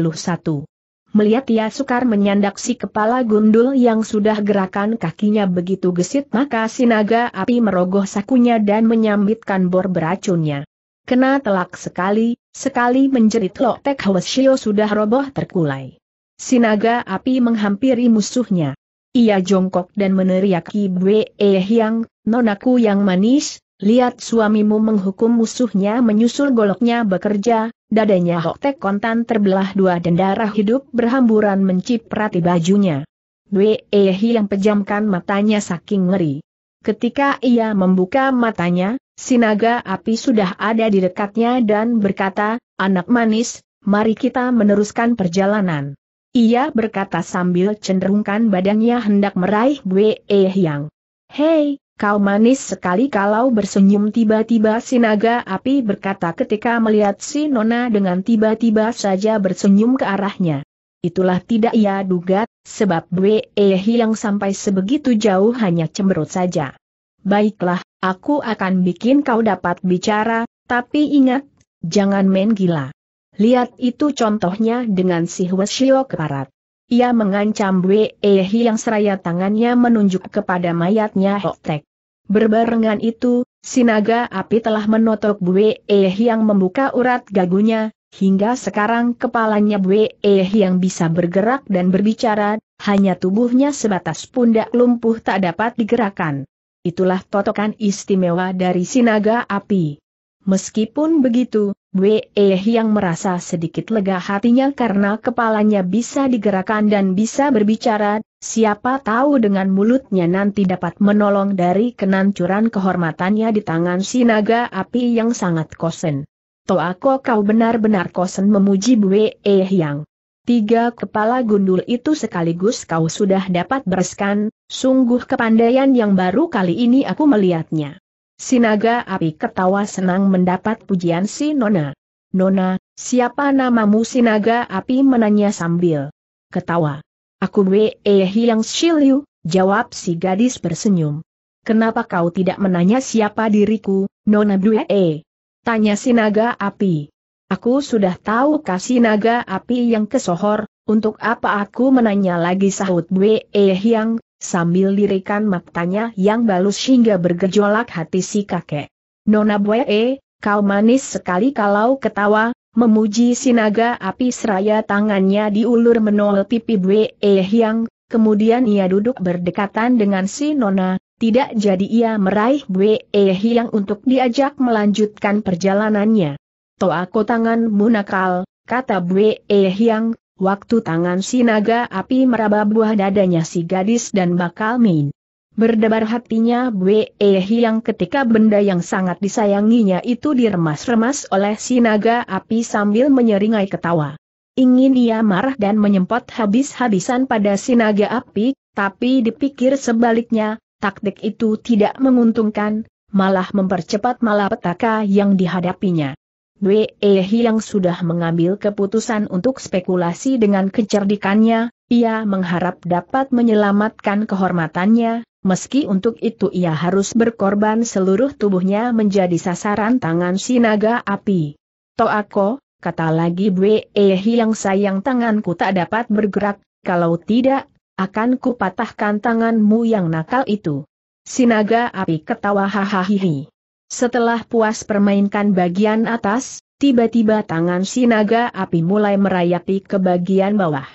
Melihat ia sukar menyandak si kepala gundul yang sudah gerakan kakinya begitu gesit maka sinaga api merogoh sakunya dan menyambitkan bor beracunnya. Kena telak sekali, sekali menjerit tek Hwasyo sudah roboh terkulai. Sinaga api menghampiri musuhnya. Ia jongkok dan meneriaki Bwe yang, nonaku yang manis, Lihat suamimu menghukum musuhnya menyusul goloknya bekerja, dadanya Hoktek kontan terbelah dua dan darah hidup berhamburan menciprati bajunya. Dwe Ehi yang pejamkan matanya saking ngeri. Ketika ia membuka matanya, sinaga api sudah ada di dekatnya dan berkata, Anak manis, mari kita meneruskan perjalanan. Ia berkata sambil cenderungkan badannya hendak meraih Bwe yang. Hei, Kau manis sekali kalau bersenyum tiba-tiba si naga api berkata ketika melihat si nona dengan tiba-tiba saja bersenyum ke arahnya. Itulah tidak ia duga, sebab eh yang sampai sebegitu jauh hanya cemberut saja. Baiklah, aku akan bikin kau dapat bicara, tapi ingat, jangan main gila. Lihat itu contohnya dengan si Hweshio keparat. Ia mengancam Wei Ehi yang seraya tangannya menunjuk kepada mayatnya Hoktek. Berbarengan itu, sinaga api telah menotok Wei Ehi yang membuka urat gagunya, hingga sekarang kepalanya Wei Ehi yang bisa bergerak dan berbicara, hanya tubuhnya sebatas pundak lumpuh tak dapat digerakkan. Itulah totokan istimewa dari sinaga api. Meskipun begitu, Wei yang merasa sedikit lega hatinya karena kepalanya bisa digerakkan dan bisa berbicara, siapa tahu dengan mulutnya nanti dapat menolong dari kenancuran kehormatannya di tangan si naga api yang sangat kosen. aku kau benar-benar kosen memuji Wei yang. Tiga kepala gundul itu sekaligus kau sudah dapat bereskan, sungguh kepandaian yang baru kali ini aku melihatnya. Si naga api ketawa senang mendapat pujian si Nona. Nona, siapa namamu si naga api menanya sambil ketawa. Aku Wei yang e Shiliu, jawab si gadis bersenyum. Kenapa kau tidak menanya siapa diriku, Nona Wei? E? Tanya si naga api. Aku sudah tahu kasih naga api yang kesohor, untuk apa aku menanya lagi sahut Wei yang? E sambil lirikan matanya yang balus hingga bergejolak hati si kakek. Nona Bue, eh, kau manis sekali kalau ketawa, memuji sinaga api seraya tangannya diulur menol pipi Bue eh, yang, kemudian ia duduk berdekatan dengan si Nona, tidak jadi ia meraih Bue eh, yang untuk diajak melanjutkan perjalanannya. Toa aku tanganmu nakal, kata Bue yang Waktu tangan si naga api meraba buah dadanya si gadis dan bakal main. Berdebar hatinya Bwe yang ketika benda yang sangat disayanginya itu diremas-remas oleh si naga api sambil menyeringai ketawa. Ingin ia marah dan menyempot habis-habisan pada si naga api, tapi dipikir sebaliknya, taktik itu tidak menguntungkan, malah mempercepat malapetaka yang dihadapinya e. yang sudah mengambil keputusan untuk spekulasi dengan kecerdikannya, ia mengharap dapat menyelamatkan kehormatannya, meski untuk itu ia harus berkorban seluruh tubuhnya menjadi sasaran tangan sinaga api. Toako, kata lagi e. yang sayang tanganku tak dapat bergerak, kalau tidak, akan kupatahkan tanganmu yang nakal itu. Sinaga api ketawa hahaha. Setelah puas permainkan bagian atas, tiba-tiba tangan si naga api mulai merayapi ke bagian bawah.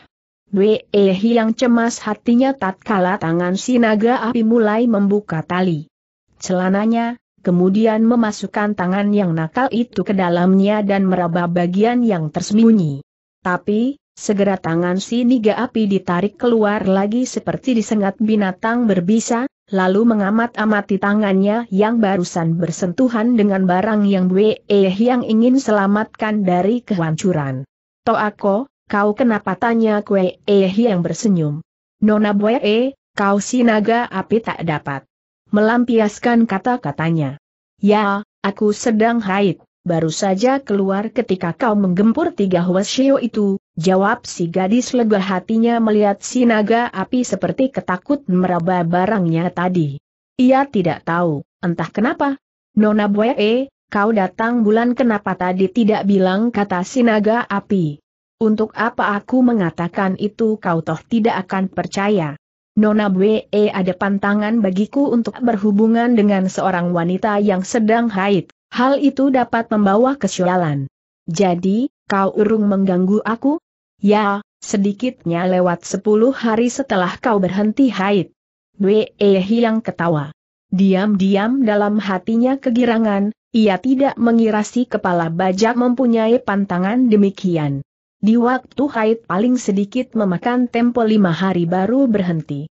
Wehi yang cemas hatinya tatkala tangan si naga api mulai membuka tali celananya, kemudian memasukkan tangan yang nakal itu ke dalamnya dan meraba bagian yang tersembunyi. Tapi, segera tangan si naga api ditarik keluar lagi seperti disengat binatang berbisa, lalu mengamat-amati tangannya yang barusan bersentuhan dengan barang yang Wei eh yang ingin selamatkan dari kehancuran. Toako, kau kenapa tanya Wei eh yang bersenyum? Nona Wei, eh, kau si naga api tak dapat melampiaskan kata-katanya. Ya, aku sedang haid baru saja keluar ketika kau menggempur tiga Huashio itu, jawab si gadis lega hatinya melihat si naga api seperti ketakut meraba barangnya tadi. Ia tidak tahu, entah kenapa. Nona Boye, kau datang bulan kenapa tadi tidak bilang kata si naga api. Untuk apa aku mengatakan itu kau toh tidak akan percaya. Nona Bwe ada pantangan bagiku untuk berhubungan dengan seorang wanita yang sedang haid. Hal itu dapat membawa kesialan. Jadi, kau urung mengganggu aku? Ya, sedikitnya lewat sepuluh hari setelah kau berhenti haid. Dwe yang e ketawa. Diam-diam dalam hatinya kegirangan, ia tidak mengira si kepala bajak mempunyai pantangan demikian. Di waktu haid paling sedikit memakan tempo lima hari baru berhenti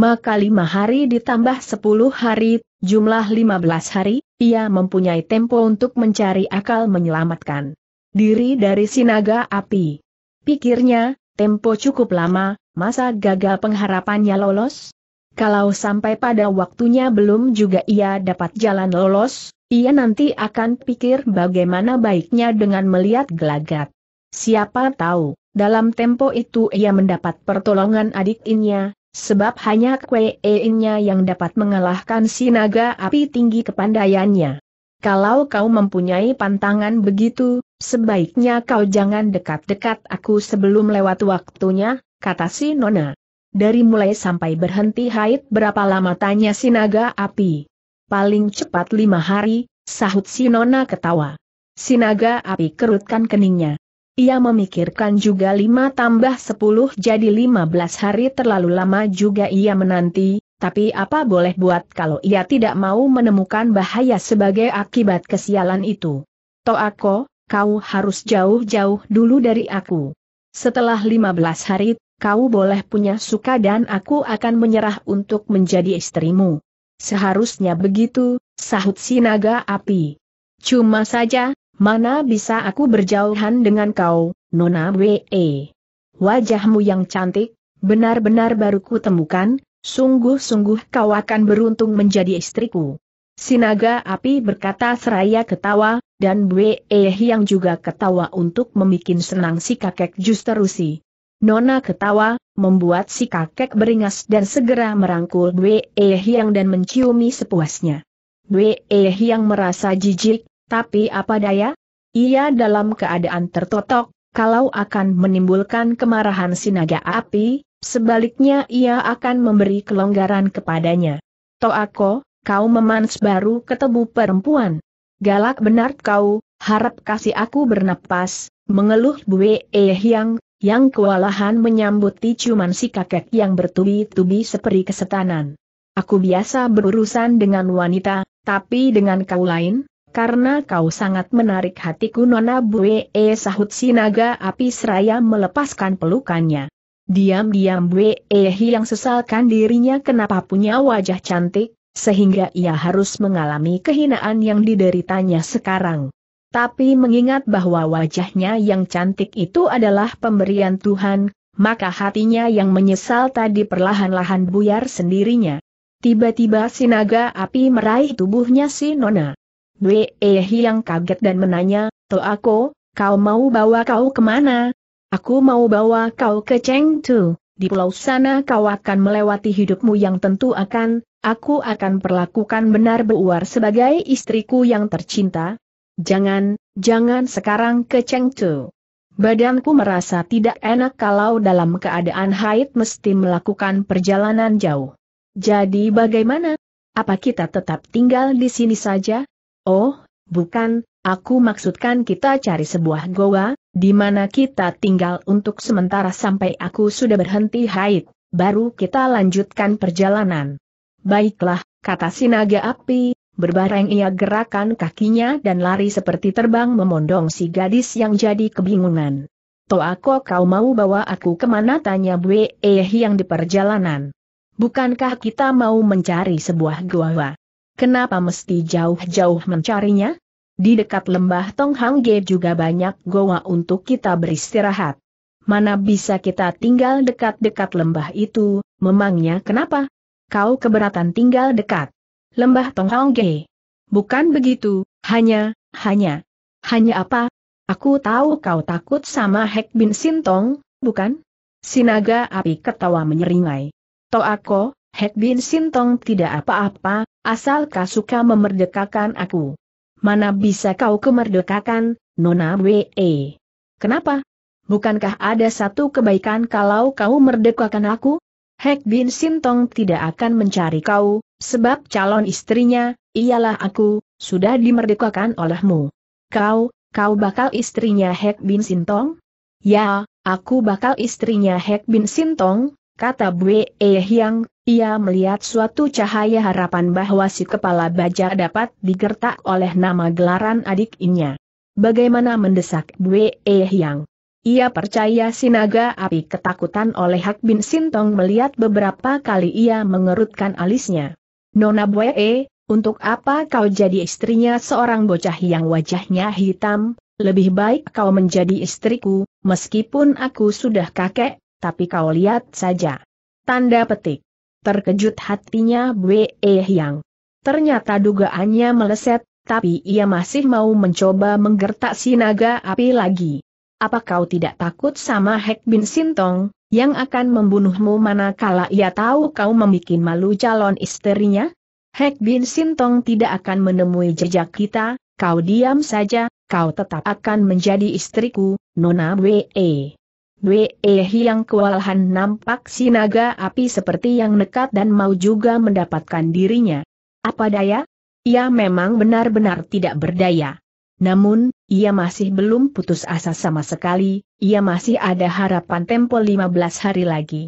maka lima hari ditambah sepuluh hari, jumlah lima belas hari, ia mempunyai tempo untuk mencari akal menyelamatkan diri dari sinaga api. Pikirnya, tempo cukup lama, masa gagal pengharapannya lolos? Kalau sampai pada waktunya belum juga ia dapat jalan lolos, ia nanti akan pikir bagaimana baiknya dengan melihat gelagat. Siapa tahu, dalam tempo itu ia mendapat pertolongan adik inya. Sebab hanya Kwe Einnya yang dapat mengalahkan si naga api tinggi kepandaiannya. Kalau kau mempunyai pantangan begitu, sebaiknya kau jangan dekat-dekat aku sebelum lewat waktunya, kata si Nona. Dari mulai sampai berhenti haid berapa lama tanya si naga api. Paling cepat lima hari, sahut si Nona ketawa. Sinaga api kerutkan keningnya. Ia memikirkan juga lima tambah sepuluh jadi lima belas hari terlalu lama juga ia menanti, tapi apa boleh buat kalau ia tidak mau menemukan bahaya sebagai akibat kesialan itu. Toako, kau harus jauh-jauh dulu dari aku. Setelah lima belas hari, kau boleh punya suka dan aku akan menyerah untuk menjadi istrimu. Seharusnya begitu, sahut si naga api. Cuma saja, Mana bisa aku berjauhan dengan kau, Nona Wee? Wajahmu yang cantik, benar-benar baru temukan. sungguh-sungguh kau akan beruntung menjadi istriku. Sinaga api berkata seraya ketawa, dan Wee yang juga ketawa untuk memikin senang si kakek justru si. Nona ketawa, membuat si kakek beringas dan segera merangkul Wee yang dan menciumi sepuasnya. Wee yang merasa jijik, tapi apa daya? Ia dalam keadaan tertotok, kalau akan menimbulkan kemarahan sinaga api, sebaliknya ia akan memberi kelonggaran kepadanya. Toako, kau memans baru ketemu perempuan. Galak benar kau, harap kasih aku bernapas, mengeluh Bue Eh Yang, yang kewalahan menyambut ciuman si kakek yang bertubi-tubi seperti kesetanan. Aku biasa berurusan dengan wanita, tapi dengan kau lain, karena kau sangat menarik hatiku Nona Bue, eh, sahut sinaga api seraya melepaskan pelukannya. Diam-diam Bue eh, yang sesalkan dirinya kenapa punya wajah cantik, sehingga ia harus mengalami kehinaan yang dideritanya sekarang. Tapi mengingat bahwa wajahnya yang cantik itu adalah pemberian Tuhan, maka hatinya yang menyesal tadi perlahan-lahan buyar sendirinya. Tiba-tiba sinaga api meraih tubuhnya si Nona hi yang kaget dan menanya, Toako, kau mau bawa kau kemana? Aku mau bawa kau ke Chengdu. Di pulau sana kau akan melewati hidupmu yang tentu akan, aku akan perlakukan benar beuar sebagai istriku yang tercinta. Jangan, jangan sekarang ke Chengdu. Badanku merasa tidak enak kalau dalam keadaan haid mesti melakukan perjalanan jauh. Jadi bagaimana? Apa kita tetap tinggal di sini saja? Oh, bukan, aku maksudkan kita cari sebuah goa, di mana kita tinggal untuk sementara sampai aku sudah berhenti haid, baru kita lanjutkan perjalanan. Baiklah, kata sinaga api, berbareng ia gerakan kakinya dan lari seperti terbang memondong si gadis yang jadi kebingungan. Toako kau mau bawa aku kemana tanya Eh yang di perjalanan. Bukankah kita mau mencari sebuah goa? Kenapa mesti jauh-jauh mencarinya? Di dekat lembah Tonghangge juga banyak goa untuk kita beristirahat. Mana bisa kita tinggal dekat-dekat lembah itu, memangnya kenapa? Kau keberatan tinggal dekat. Lembah Tonghangge. Bukan begitu, hanya, hanya. Hanya apa? Aku tahu kau takut sama Hek Bin Sintong, bukan? Sinaga api ketawa menyeringai. Toako, Hek Bin Sintong tidak apa-apa, Asal kau suka memerdekakan aku. Mana bisa kau kemerdekakan, Nona W.E. Kenapa? Bukankah ada satu kebaikan kalau kau merdekakan aku? Hek Bin Sintong tidak akan mencari kau, sebab calon istrinya, ialah aku, sudah dimerdekakan olehmu. Kau, kau bakal istrinya Hek Bin Sintong? Ya, aku bakal istrinya Hek Bin Sintong, kata Bue Hyang, ia melihat suatu cahaya harapan bahwa si kepala baja dapat digertak oleh nama gelaran adik inya. Bagaimana mendesak Bwe Yang? Ia percaya si naga api ketakutan oleh Hak Bin Sintong melihat beberapa kali ia mengerutkan alisnya. Nona Bwe, untuk apa kau jadi istrinya seorang bocah yang wajahnya hitam, lebih baik kau menjadi istriku, meskipun aku sudah kakek, tapi kau lihat saja. Tanda petik. Terkejut hatinya Bwe Yang. Ternyata dugaannya meleset, tapi ia masih mau mencoba menggertak si naga api lagi. Apa kau tidak takut sama Hek Bin Sintong, yang akan membunuhmu manakala ia tahu kau membuat malu calon istrinya? Hek Bin Sintong tidak akan menemui jejak kita, kau diam saja, kau tetap akan menjadi istriku, Nona Wei. -e yang kewalahan nampak si naga api seperti yang nekat dan mau juga mendapatkan dirinya. Apa daya? Ia memang benar-benar tidak berdaya. Namun, ia masih belum putus asa sama sekali, ia masih ada harapan tempo 15 hari lagi.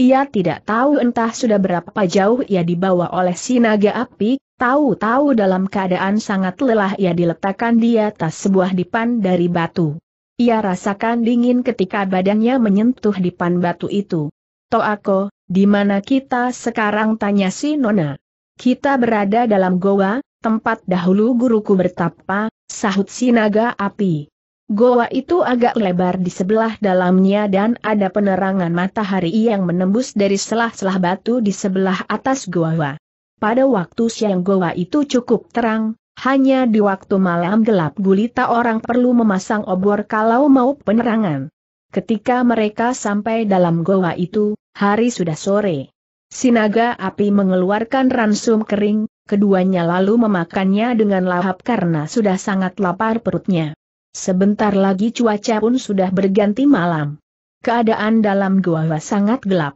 Ia tidak tahu entah sudah berapa jauh ia dibawa oleh si naga api, tahu-tahu dalam keadaan sangat lelah ia diletakkan di atas sebuah dipan dari batu. Ia rasakan dingin ketika badannya menyentuh di pan batu itu. Toako, di mana kita sekarang tanya si Nona? Kita berada dalam goa, tempat dahulu guruku bertapa, sahut si naga api. Goa itu agak lebar di sebelah dalamnya dan ada penerangan matahari yang menembus dari selah-selah batu di sebelah atas goa. Pada waktu siang goa itu cukup terang, hanya di waktu malam gelap gulita orang perlu memasang obor kalau mau penerangan. Ketika mereka sampai dalam goa itu, hari sudah sore. Sinaga api mengeluarkan ransum kering, keduanya lalu memakannya dengan lahap karena sudah sangat lapar perutnya. Sebentar lagi cuaca pun sudah berganti malam. Keadaan dalam goa sangat gelap.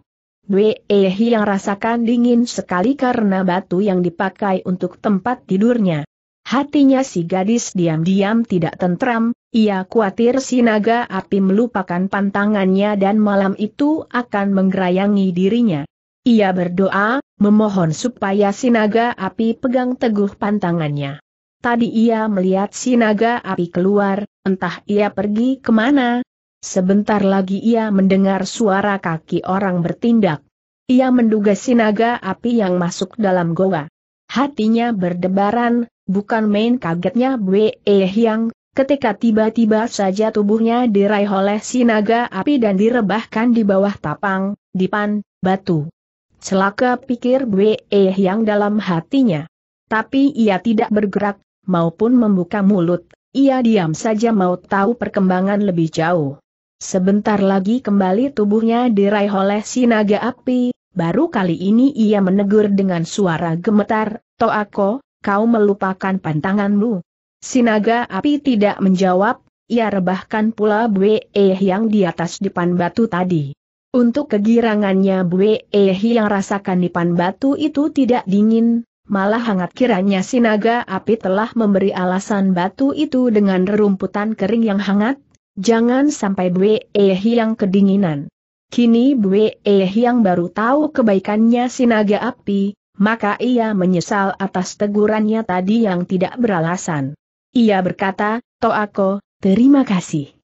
Dwe yang rasakan dingin sekali karena batu yang dipakai untuk tempat tidurnya. Hatinya si gadis diam-diam tidak tentram, ia khawatir si naga api melupakan pantangannya dan malam itu akan menggerayangi dirinya. Ia berdoa, memohon supaya si naga api pegang teguh pantangannya. Tadi ia melihat si naga api keluar, entah ia pergi kemana. Sebentar lagi ia mendengar suara kaki orang bertindak. Ia menduga si naga api yang masuk dalam goa. Hatinya berdebaran, Bukan main kagetnya Bwe Hyang, ketika tiba-tiba saja tubuhnya diraih oleh sinaga api dan direbahkan di bawah tapang, dipan, batu. Celaka pikir Bwe Hyang dalam hatinya. Tapi ia tidak bergerak, maupun membuka mulut, ia diam saja mau tahu perkembangan lebih jauh. Sebentar lagi kembali tubuhnya diraih oleh sinaga api, baru kali ini ia menegur dengan suara gemetar, Toako, kau melupakan pantanganmu. Sinaga api tidak menjawab, ia rebahkan pula Bue eh yang di atas depan batu tadi. Untuk kegirangannya Bue eh yang rasakan depan batu itu tidak dingin, malah hangat kiranya sinaga api telah memberi alasan batu itu dengan rerumputan kering yang hangat, jangan sampai Bue eh yang kedinginan. Kini Bue yang baru tahu kebaikannya sinaga api, maka ia menyesal atas tegurannya tadi yang tidak beralasan. Ia berkata, Toako, terima kasih.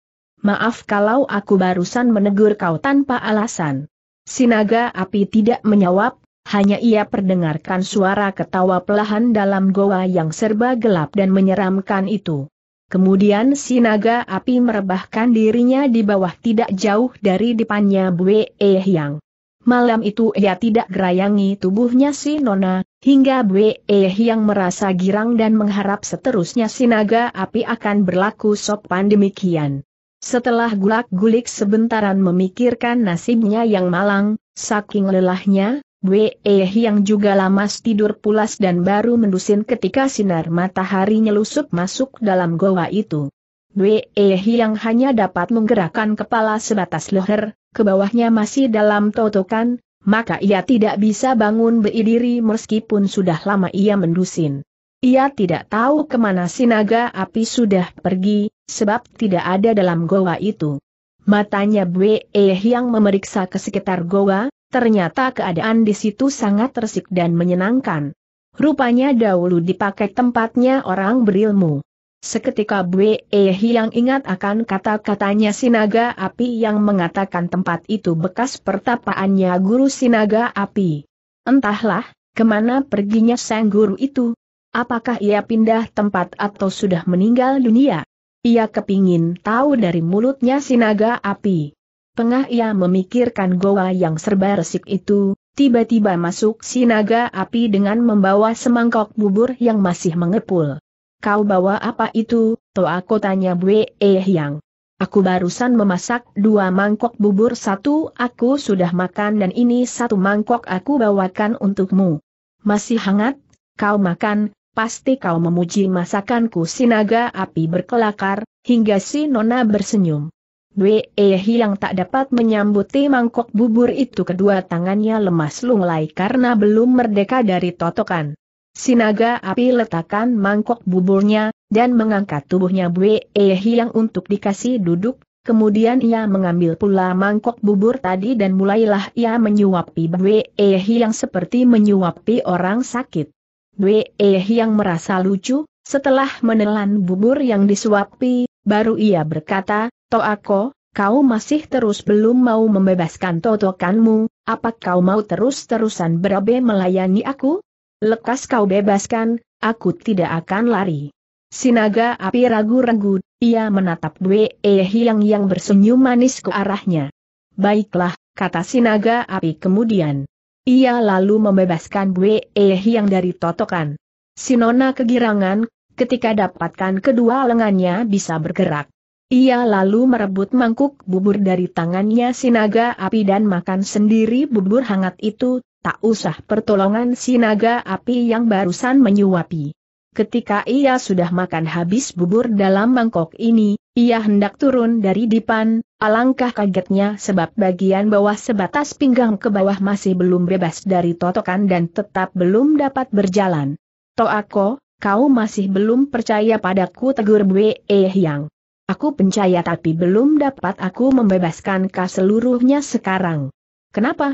Maaf kalau aku barusan menegur kau tanpa alasan. Sinaga api tidak menjawab, hanya ia perdengarkan suara ketawa pelahan dalam goa yang serba gelap dan menyeramkan itu. Kemudian sinaga api merebahkan dirinya di bawah tidak jauh dari depannya Bue Yang. Malam itu ia tidak gerayangi tubuhnya si Nona, hingga Bwe yang merasa girang dan mengharap seterusnya si naga api akan berlaku sopan demikian. Setelah gulak-gulik sebentaran memikirkan nasibnya yang malang, saking lelahnya, Bwe yang juga lama tidur pulas dan baru mendusin ketika sinar matahari nyelusup masuk dalam goa itu. Wei yang hanya dapat menggerakkan kepala sebatas leher, ke bawahnya masih dalam totokan, maka ia tidak bisa bangun berdiri meskipun sudah lama ia mendusin. Ia tidak tahu kemana sinaga api sudah pergi, sebab tidak ada dalam goa itu. Matanya Bwe yang memeriksa ke sekitar goa, ternyata keadaan di situ sangat resik dan menyenangkan. Rupanya dahulu dipakai tempatnya orang berilmu. Seketika Bue yang e ingat akan kata-katanya Sinaga Api yang mengatakan tempat itu bekas pertapaannya Guru Sinaga Api. Entahlah, kemana perginya sang guru itu? Apakah ia pindah tempat atau sudah meninggal dunia? Ia kepingin tahu dari mulutnya Sinaga Api. Tengah ia memikirkan goa yang serba resik itu, tiba-tiba masuk Sinaga Api dengan membawa semangkok bubur yang masih mengepul. Kau bawa apa itu, Toa kotanya Bwe Yang. Aku barusan memasak dua mangkok bubur satu aku sudah makan dan ini satu mangkok aku bawakan untukmu. Masih hangat, kau makan, pasti kau memuji masakanku sinaga api berkelakar, hingga si nona bersenyum. Bwe yang tak dapat menyambuti mangkok bubur itu kedua tangannya lemas lunglai karena belum merdeka dari totokan. Sinaga api letakkan mangkok buburnya, dan mengangkat tubuhnya Bue yang untuk dikasih duduk, kemudian ia mengambil pula mangkok bubur tadi dan mulailah ia menyuapi Bue yang seperti menyuapi orang sakit. Bue yang merasa lucu, setelah menelan bubur yang disuapi, baru ia berkata, Toako, kau masih terus belum mau membebaskan totokanmu, apa kau mau terus-terusan berabe melayani aku? Lekas kau bebaskan, aku tidak akan lari. Sinaga api ragu-ragu, ia menatap Bue Hyang yang bersenyum manis ke arahnya. Baiklah, kata Sinaga api kemudian. Ia lalu membebaskan Wei yang dari totokan. Sinona kegirangan, ketika dapatkan kedua lengannya bisa bergerak. Ia lalu merebut mangkuk bubur dari tangannya Sinaga api dan makan sendiri bubur hangat itu, tak usah pertolongan si naga api yang barusan menyuapi. Ketika ia sudah makan habis bubur dalam mangkok ini, ia hendak turun dari dipan, alangkah kagetnya sebab bagian bawah sebatas pinggang ke bawah masih belum bebas dari totokan dan tetap belum dapat berjalan. Toako, kau masih belum percaya padaku tegur Bwe Yang. Aku percaya tapi belum dapat aku membebaskan kau seluruhnya sekarang. Kenapa?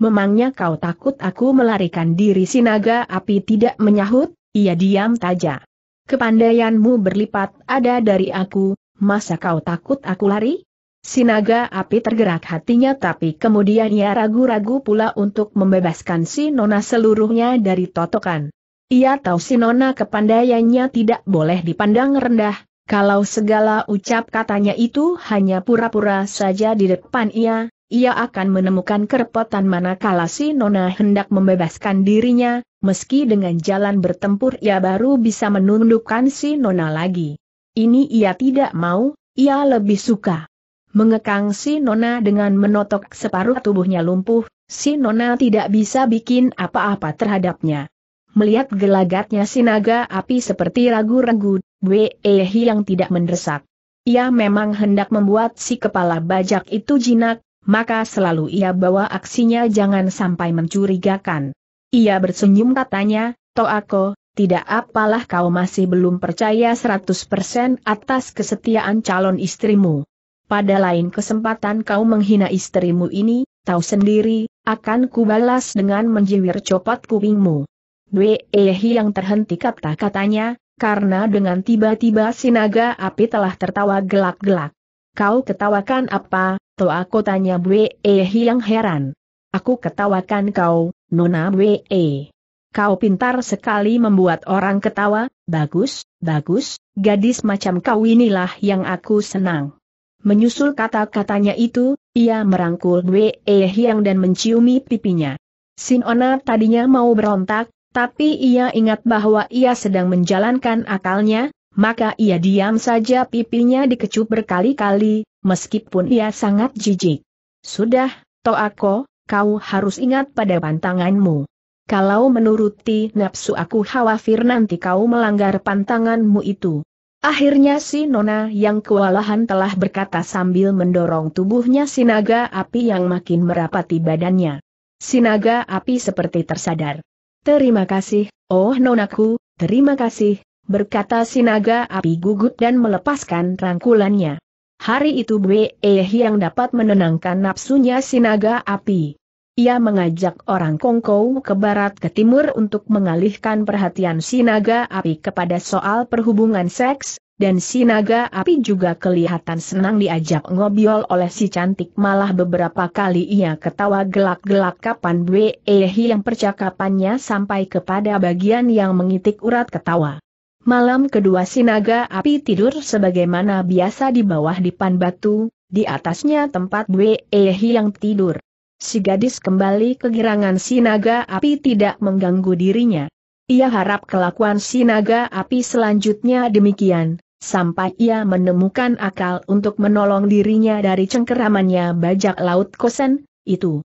memangnya kau takut aku melarikan diri sinaga api tidak menyahut, ia diam saja. Kepandaianmu berlipat ada dari aku, masa kau takut aku lari? Sinaga api tergerak hatinya tapi kemudian ia ragu-ragu pula untuk membebaskan si Nona seluruhnya dari totokan. Ia tahu si Nona kepandaiannya tidak boleh dipandang rendah, kalau segala ucap katanya itu hanya pura-pura saja di depan ia, ia akan menemukan kerepotan manakala si Nona hendak membebaskan dirinya, meski dengan jalan bertempur ia baru bisa menundukkan si Nona lagi. Ini ia tidak mau, ia lebih suka. Mengekang si Nona dengan menotok separuh tubuhnya lumpuh, si Nona tidak bisa bikin apa-apa terhadapnya. Melihat gelagatnya si naga api seperti ragu-ragu, Wei yang tidak mendesak. Ia memang hendak membuat si kepala bajak itu jinak, maka selalu ia bawa aksinya jangan sampai mencurigakan. Ia bersenyum katanya, Toako, tidak apalah kau masih belum percaya 100% atas kesetiaan calon istrimu. Pada lain kesempatan kau menghina istrimu ini, tahu sendiri, akan kubalas dengan menjiwir copot kupingmu. Dwe Ehi yang terhenti kata-katanya, karena dengan tiba-tiba sinaga api telah tertawa gelak-gelak. Kau ketawakan apa, aku tanya Bwe yang eh, heran. Aku ketawakan kau, Nona Bwe. Eh. Kau pintar sekali membuat orang ketawa, bagus, bagus, gadis macam kau inilah yang aku senang. Menyusul kata-katanya itu, ia merangkul Bwe yang eh, dan menciumi pipinya. Sinona tadinya mau berontak, tapi ia ingat bahwa ia sedang menjalankan akalnya, maka ia diam saja pipinya dikecup berkali-kali, meskipun ia sangat jijik. Sudah, Toako, kau harus ingat pada pantanganmu. Kalau menuruti nafsu aku khawatir nanti kau melanggar pantanganmu itu. Akhirnya si Nona yang kewalahan telah berkata sambil mendorong tubuhnya sinaga api yang makin merapati badannya. Sinaga api seperti tersadar. Terima kasih, oh Nonaku, terima kasih, berkata sinaga api gugut dan melepaskan rangkulannya. Hari itu Bwe yang dapat menenangkan nafsunya sinaga api. Ia mengajak orang Kongkou ke barat ke timur untuk mengalihkan perhatian sinaga api kepada soal perhubungan seks, dan sinaga api juga kelihatan senang diajak ngobrol oleh si cantik malah beberapa kali ia ketawa gelak-gelak kapan Bwe yang percakapannya sampai kepada bagian yang mengitik urat ketawa. Malam kedua sinaga api tidur sebagaimana biasa di bawah dipan batu, di atasnya tempat Ehi yang tidur. Si gadis kembali ke girangan sinaga api tidak mengganggu dirinya. Ia harap kelakuan sinaga api selanjutnya demikian, sampai ia menemukan akal untuk menolong dirinya dari cengkeramannya bajak laut kosen, itu.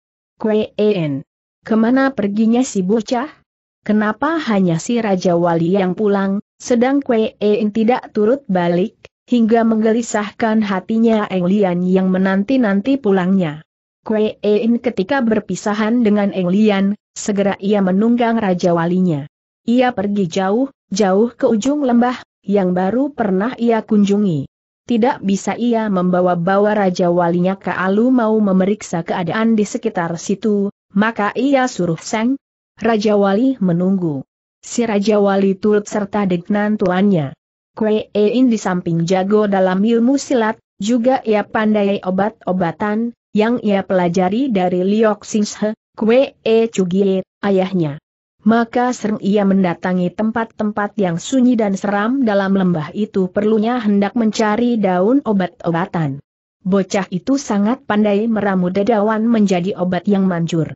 En. Kemana perginya si bocah? Kenapa hanya si Raja Wali yang pulang, sedang Kwe Ein tidak turut balik, hingga menggelisahkan hatinya Eng Lian yang menanti-nanti pulangnya. Kwe Ein ketika berpisahan dengan Eng Lian, segera ia menunggang Raja Walinya. Ia pergi jauh, jauh ke ujung lembah, yang baru pernah ia kunjungi. Tidak bisa ia membawa-bawa Raja Walinya ke Alu mau memeriksa keadaan di sekitar situ, maka ia suruh Seng, Raja Wali menunggu. Si Raja Wali turut serta dengan tuannya. Kue Ein di samping jago dalam ilmu silat, juga ia pandai obat-obatan, yang ia pelajari dari Liok Singshe, Kue E Chugie, ayahnya. Maka sering ia mendatangi tempat-tempat yang sunyi dan seram dalam lembah itu perlunya hendak mencari daun obat-obatan. Bocah itu sangat pandai meramu dedawan menjadi obat yang manjur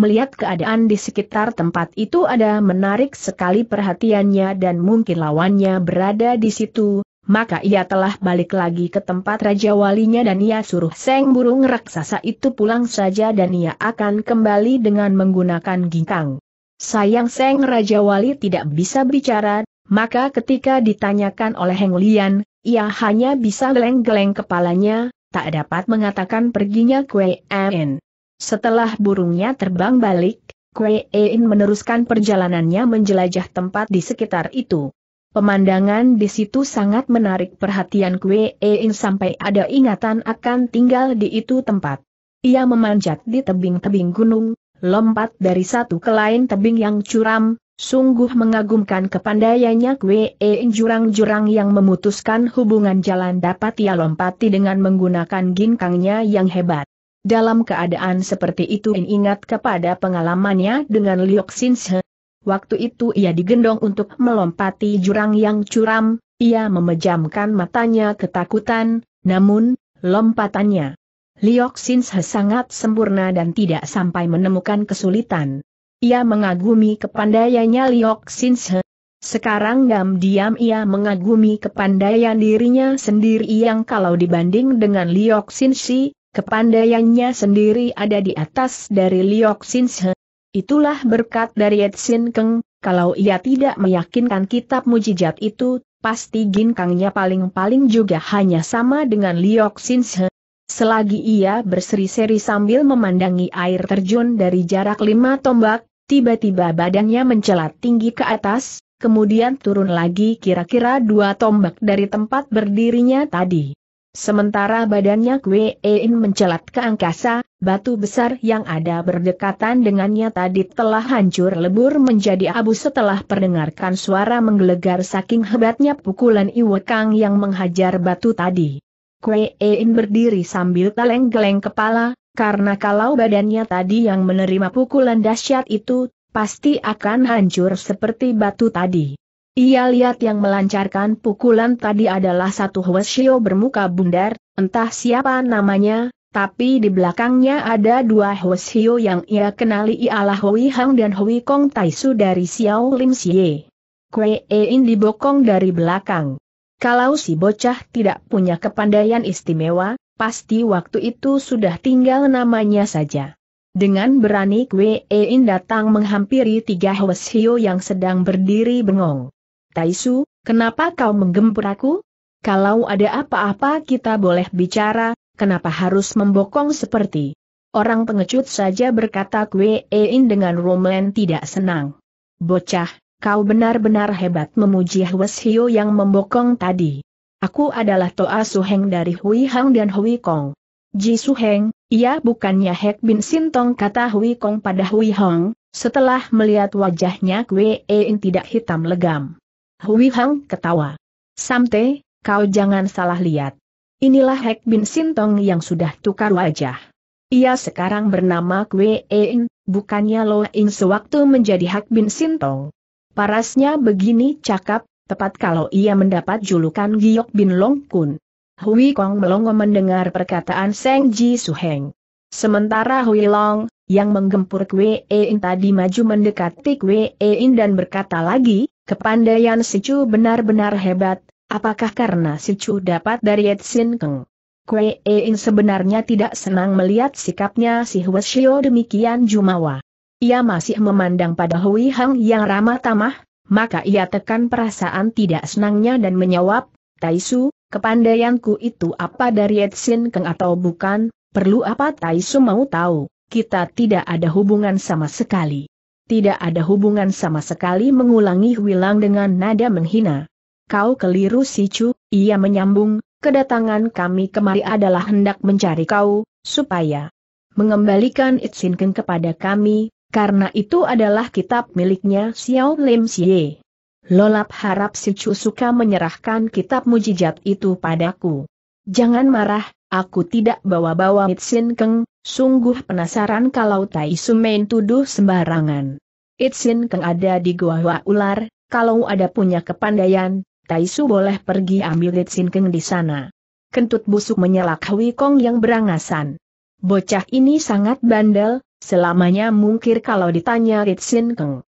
melihat keadaan di sekitar tempat itu ada menarik sekali perhatiannya dan mungkin lawannya berada di situ, maka ia telah balik lagi ke tempat Raja Walinya dan ia suruh Seng Burung Raksasa itu pulang saja dan ia akan kembali dengan menggunakan ginkang. Sayang Seng Raja Wali tidak bisa bicara, maka ketika ditanyakan oleh Heng Lian, ia hanya bisa geleng-geleng kepalanya, tak dapat mengatakan perginya Kue En. Setelah burungnya terbang balik, Kue In meneruskan perjalanannya menjelajah tempat di sekitar itu. Pemandangan di situ sangat menarik perhatian Kue In sampai ada ingatan akan tinggal di itu tempat. Ia memanjat di tebing-tebing gunung, lompat dari satu ke lain tebing yang curam, sungguh mengagumkan kepandaiannya Kue In jurang-jurang yang memutuskan hubungan jalan dapat ia lompati dengan menggunakan ginkangnya yang hebat. Dalam keadaan seperti itu In ingat kepada pengalamannya dengan Liok Sin Waktu itu ia digendong untuk melompati jurang yang curam, ia memejamkan matanya ketakutan, namun, lompatannya. Liok Sin sangat sempurna dan tidak sampai menemukan kesulitan. Ia mengagumi kepandaiannya Liok Sin Sekarang diam-diam ia mengagumi kepandaian dirinya sendiri yang kalau dibanding dengan Liok Sin Kepandaiannya sendiri ada di atas dari Liok Sin Itulah berkat dari Sin Keng, kalau ia tidak meyakinkan kitab mujizat itu, pasti ginkangnya paling-paling juga hanya sama dengan Liok Sin Selagi ia berseri-seri sambil memandangi air terjun dari jarak lima tombak, tiba-tiba badannya mencelat tinggi ke atas, kemudian turun lagi kira-kira dua tombak dari tempat berdirinya tadi. Sementara badannya Kwe In mencelat ke angkasa, batu besar yang ada berdekatan dengannya tadi telah hancur lebur menjadi abu setelah perdengarkan suara menggelegar saking hebatnya pukulan Iwekang yang menghajar batu tadi. Kwe In berdiri sambil geleng-geleng kepala, karena kalau badannya tadi yang menerima pukulan dahsyat itu, pasti akan hancur seperti batu tadi. Ia lihat yang melancarkan pukulan tadi adalah satu Hwasyo bermuka bundar, entah siapa namanya, tapi di belakangnya ada dua Hwasyo yang ia kenali ialah Hui Hang dan Hui Kong Taisu dari Xiao Lim Xie. Kue In dibokong dari belakang. Kalau si bocah tidak punya kepandaian istimewa, pasti waktu itu sudah tinggal namanya saja. Dengan berani Kwe In datang menghampiri tiga Hwasyo yang sedang berdiri bengong. Taisu, kenapa kau menggempur aku? Kalau ada apa-apa kita boleh bicara, kenapa harus membokong seperti? Orang pengecut saja berkata Kwein dengan Roman tidak senang. Bocah, kau benar-benar hebat memuji Hwes Hiu yang membokong tadi. Aku adalah Toa Heng dari Hui Hang dan Hui Kong. Ji Su Heng, ia bukannya Hek Bin Sintong kata Hui Kong pada Hui Hong, setelah melihat wajahnya Kwein tidak hitam legam. Hui Hang ketawa. Samte, kau jangan salah lihat. Inilah Hek Bin Sintong yang sudah tukar wajah. Ia sekarang bernama Kwe bukannya Lo In sewaktu menjadi Hek Bin Sintong. Parasnya begini cakap, tepat kalau ia mendapat julukan Giok Bin Long Kun. Hui Kong melongo mendengar perkataan Seng Ji Su Heng. Sementara Hui Long, yang menggempur Kwe tadi maju mendekati Kwe dan berkata lagi, Kepandaian Sicu benar-benar hebat, apakah karena Sicu dapat dari Sin Keng? Kue In sebenarnya tidak senang melihat sikapnya si Shio demikian jumawa. Ia masih memandang pada Hui Hang yang ramah tamah, maka ia tekan perasaan tidak senangnya dan Tai Taisu, kepandaianku itu apa dari Sin Keng atau bukan, perlu apa Taisu mau tahu, kita tidak ada hubungan sama sekali tidak ada hubungan sama sekali mengulangi Wilang dengan nada menghina. Kau keliru si Chu, ia menyambung, kedatangan kami kemari adalah hendak mencari kau, supaya mengembalikan izin Keng kepada kami, karena itu adalah kitab miliknya Xiao Lim Xie. Lolap harap si Chu suka menyerahkan kitab mujijat itu padaku. Jangan marah, Aku tidak bawa-bawa Mitsin Keng, sungguh penasaran kalau Tai Su main tuduh sembarangan. Itsin Keng ada di gua Hua Ular, kalau ada punya kepandaian, Tai Su boleh pergi ambil Itsin Keng di sana. Kentut busuk menyelak Hui Kong yang berangasan. Bocah ini sangat bandel, selamanya mungkir kalau ditanya Itsin Keng.